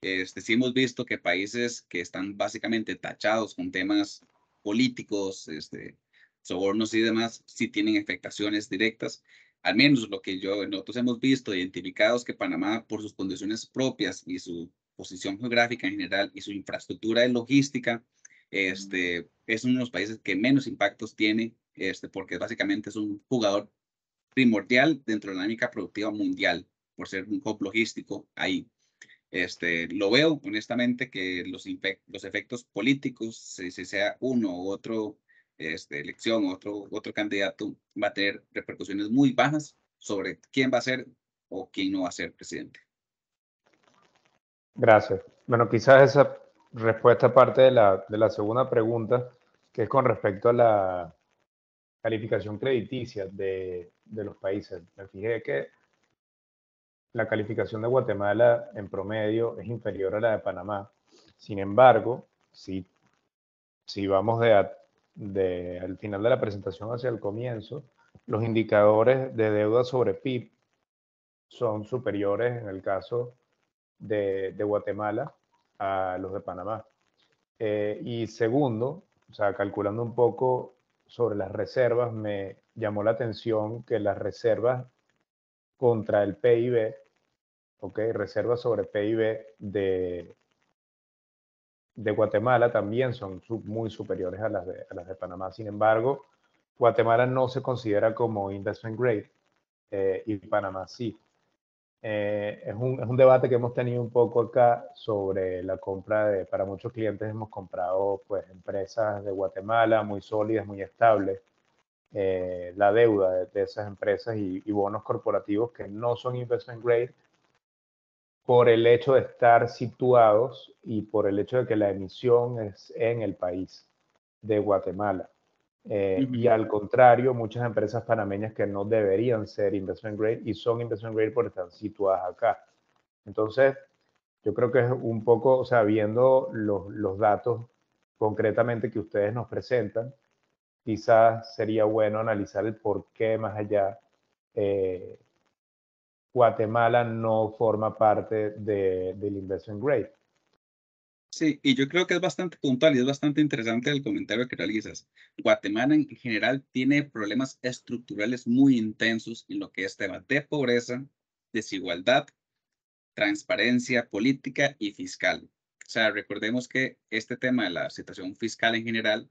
Este, sí hemos visto que países que están básicamente tachados con temas políticos, este, sobornos y demás, sí tienen afectaciones directas. Al menos lo que yo, nosotros hemos visto, identificados que Panamá, por sus condiciones propias y su posición geográfica en general y su infraestructura de logística, este, es uno de los países que menos impactos tiene, este, porque básicamente es un jugador primordial dentro de la dinámica productiva mundial, por ser un hub logístico ahí. Este, lo veo honestamente que los, los efectos políticos, si, sea uno u otro este, elección, otro, otro candidato, va a tener repercusiones muy bajas sobre quién va a ser o quién no va a ser presidente. Gracias. Bueno, quizás esa respuesta parte de la, de la segunda pregunta, que es con respecto a la calificación crediticia de, de los países. Me fijé que la calificación de Guatemala en promedio es inferior a la de Panamá. Sin embargo, si, si vamos de, al final de la presentación hacia el comienzo, los indicadores de deuda sobre PIB son superiores en el caso de, Guatemala a los de Panamá. Eh, y segundo, o sea, calculando un poco sobre las reservas, me llamó la atención que las reservas contra el PIB, ¿ok? Reserva sobre PIB de, Guatemala también son muy superiores a las, de, Panamá. Sin embargo, Guatemala no se considera como investment grade eh, y Panamá sí. Eh, es, un, es, un, debate que hemos tenido un poco acá sobre la compra de, para muchos clientes hemos comprado pues empresas de Guatemala muy sólidas, muy estables, eh, la deuda de, esas empresas y, bonos corporativos que no son investment grade por el hecho de estar situados y por el hecho de que la emisión es en el país de Guatemala. Eh, y al contrario, muchas empresas panameñas que no deberían ser investment grade y son investment grade porque están situadas acá. Entonces, yo creo que es un poco, o sea, viendo los, los datos concretamente que ustedes nos presentan, quizás sería bueno analizar el por qué más allá eh, Guatemala no forma parte del investment grade. Sí, y yo creo que es bastante puntual y es bastante interesante el comentario que realizas. Guatemala en general tiene problemas estructurales muy intensos en lo que es tema de pobreza, desigualdad, transparencia política y fiscal. O sea, recordemos que este tema de la situación fiscal en general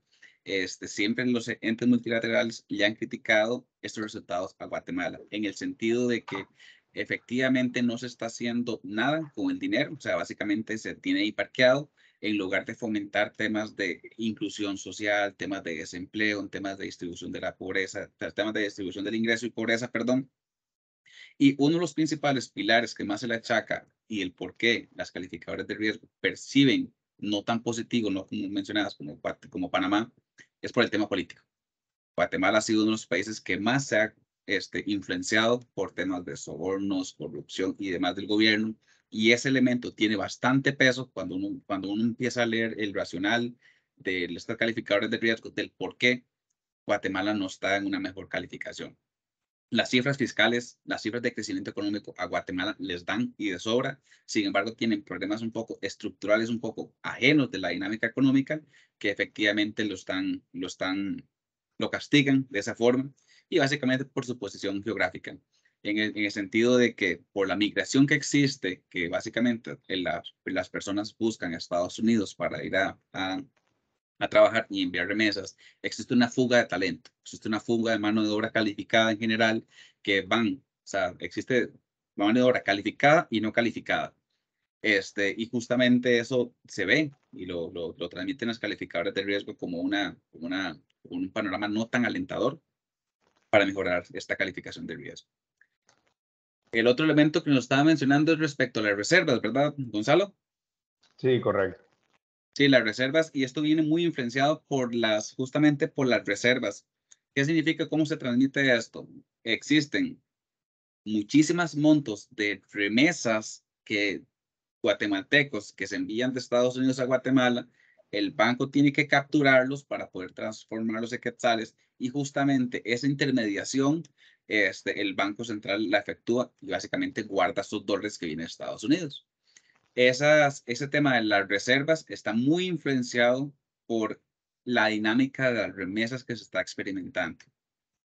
este, siempre los e, entes multilaterales le han criticado estos resultados a Guatemala, en el sentido de que efectivamente no se está haciendo nada con el dinero, o sea, básicamente se tiene ahí parqueado en lugar de fomentar temas de inclusión social, temas de desempleo, temas de distribución de la pobreza, temas de distribución del ingreso y pobreza, perdón. Y uno de los principales pilares que más se le achaca y el por qué las calificadoras de riesgo perciben no tan positivo, no como mencionadas como, como Panamá, es por el tema político. Guatemala ha sido uno de los países que más se ha este, influenciado por temas de sobornos, corrupción y demás del gobierno. Y ese elemento tiene bastante peso cuando uno, cuando uno empieza a leer el racional de los calificadores de riesgo, del por qué Guatemala no está en una mejor calificación. Las cifras fiscales, las cifras de crecimiento económico a Guatemala les dan y de sobra, sin embargo tienen problemas un poco estructurales, un poco ajenos de la dinámica económica, que efectivamente lo están, lo están, lo castigan de esa forma y básicamente por su posición geográfica. En el, sentido de que por la migración que existe, que básicamente las personas buscan a Estados Unidos para ir a, a trabajar y enviar remesas. Existe una fuga de talento, existe una fuga de mano de obra calificada en general que van, o sea, existe mano de obra calificada y no calificada. Este, y justamente eso se ve y lo, transmiten las calificadoras de riesgo como, una, como una, un panorama no tan alentador para mejorar esta calificación de riesgo. El otro elemento que nos estaba mencionando es respecto a las reservas, ¿verdad, Gonzalo? Sí, correcto. Sí, las reservas, y esto viene muy influenciado por las, justamente por las reservas. ¿Qué significa? ¿Cómo se transmite esto? Existen muchísimas montos de remesas que guatemaltecos que se envían de Estados Unidos a Guatemala, el banco tiene que capturarlos para poder transformarlos en quetzales y justamente esa intermediación, este, el Banco Central la efectúa y básicamente guarda esos dólares que vienen de Estados Unidos esas, ese tema de las reservas está muy influenciado por la dinámica de las remesas que se está experimentando.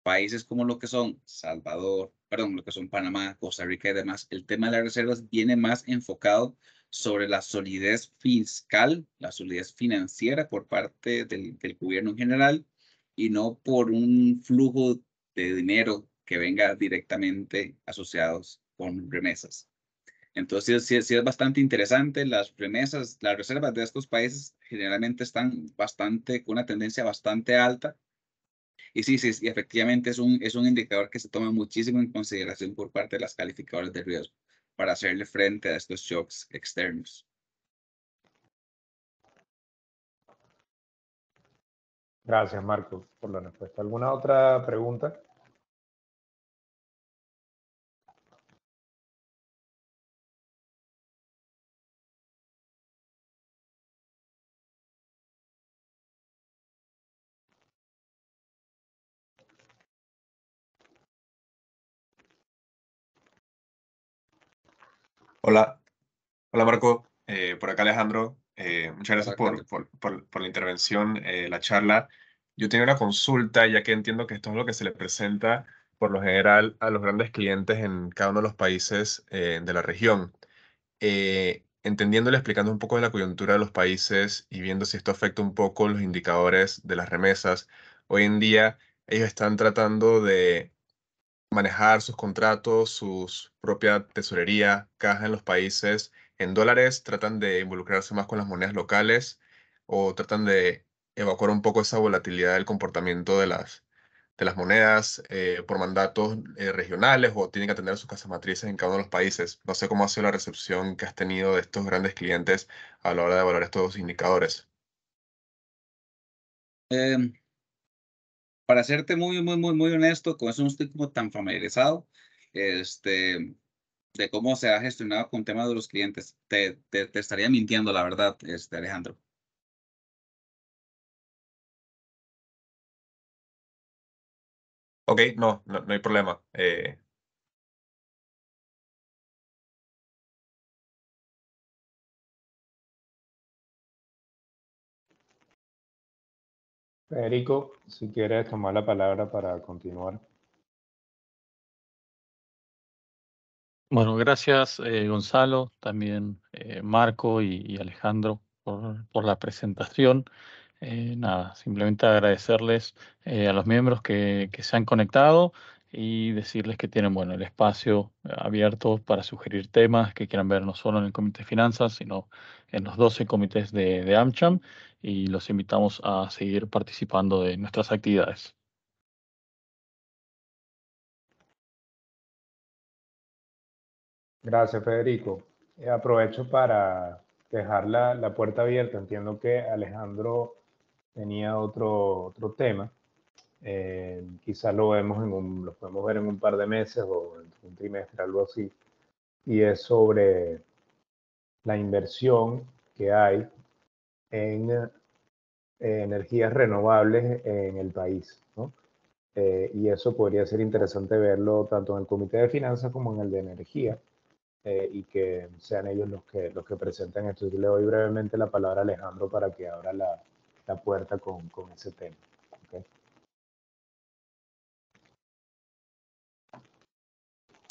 Países como lo que son Salvador, perdón, lo que son Panamá, Costa Rica y demás, el tema de las reservas viene más enfocado sobre la solidez fiscal, la solidez financiera por parte del, del gobierno en general y no por un flujo de dinero que venga directamente asociados con remesas. Entonces, sí, es bastante interesante. Las remesas, las reservas de estos países generalmente están bastante, con una tendencia bastante alta. Y sí, sí, y efectivamente es un, es un indicador que se toma muchísimo en consideración por parte de las calificadoras de riesgo para hacerle frente a estos shocks externos. Gracias, Marcos, por la respuesta. ¿Alguna otra pregunta? Hola, hola Marco, eh, por acá Alejandro. Eh, muchas gracias por, la intervención, eh, la charla. Yo tenía una consulta, ya que entiendo que esto es lo que se le presenta por lo general a los grandes clientes en cada uno de los países de la región. entendiéndole, explicando un poco de la coyuntura de los países y viendo si esto afecta un poco los indicadores de las remesas, hoy en día ellos están tratando de manejar sus contratos, su propia tesorería, caja en los países en dólares, tratan de involucrarse más con las monedas locales o tratan de evacuar un poco esa volatilidad del comportamiento de las, de las monedas eh, por mandatos eh, regionales o tienen que atender sus casas matrices en cada uno de los países. No sé cómo ha sido la recepción que has tenido de estos grandes clientes a la hora de evaluar estos indicadores. Em, para serte muy, muy, muy, muy honesto, con eso un como tan familiarizado, este, de cómo se ha gestionado con temas de los clientes, te, estaría mintiendo, la verdad, este, Alejandro. Ok, no, no, hay problema. Eh. Federico si quieres tomar la palabra para continuar. Bueno, gracias eh, Gonzalo, también eh, Marco y, Alejandro por, la presentación. Eh, nada, simplemente agradecerles a los miembros que, que se han conectado y decirles que tienen bueno, el espacio abierto para sugerir temas que quieran ver no solo en el Comité de Finanzas, sino en los 12 comités de, de AmCham y los invitamos a seguir participando de nuestras actividades. Gracias, Federico. Eh, aprovecho para dejar la, la puerta abierta. Entiendo que Alejandro tenía otro, otro tema. Eh, quizás lo vemos en podemos ver en un par de meses o en un trimestre, algo así. Y es sobre la inversión que hay en eh, energías renovables en el país. Eh, y eso podría ser interesante verlo tanto en el Comité de Finanzas como en el de Energía. Eh, y que sean ellos los que, los que presenten esto. Yo le doy brevemente la palabra a Alejandro para que abra la, la puerta con, con ese tema.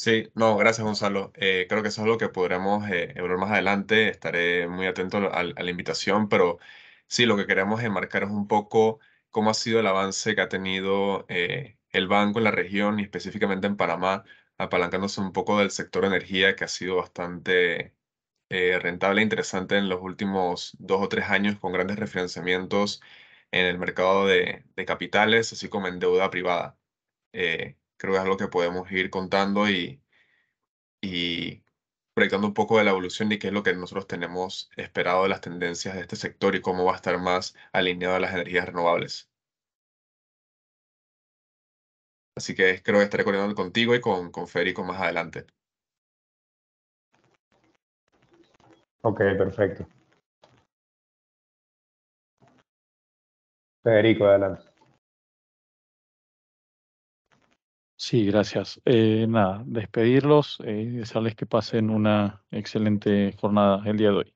Sí, no, gracias Gonzalo. Eh, creo que eso es lo que podremos eh, hablar más adelante. Estaré muy atento a, la invitación, pero sí, lo que queremos es es un poco cómo ha sido el avance que ha tenido eh, el banco en la región y específicamente en Panamá, apalancándose un poco del sector energía que ha sido bastante rentable e interesante en los últimos dos o tres años con grandes refinanciamientos en el mercado de, capitales, así como en deuda privada creo que es algo que podemos ir contando y, y proyectando un poco de la evolución y qué es lo que nosotros tenemos esperado de las tendencias de este sector y cómo va a estar más alineado a las energías renovables. Así que creo que estaré coordinando contigo y con, con Federico más adelante. Ok, perfecto. Federico, adelante. Sí, gracias. Eh, nada, despedirlos eh, y desearles que pasen una excelente jornada el día de hoy.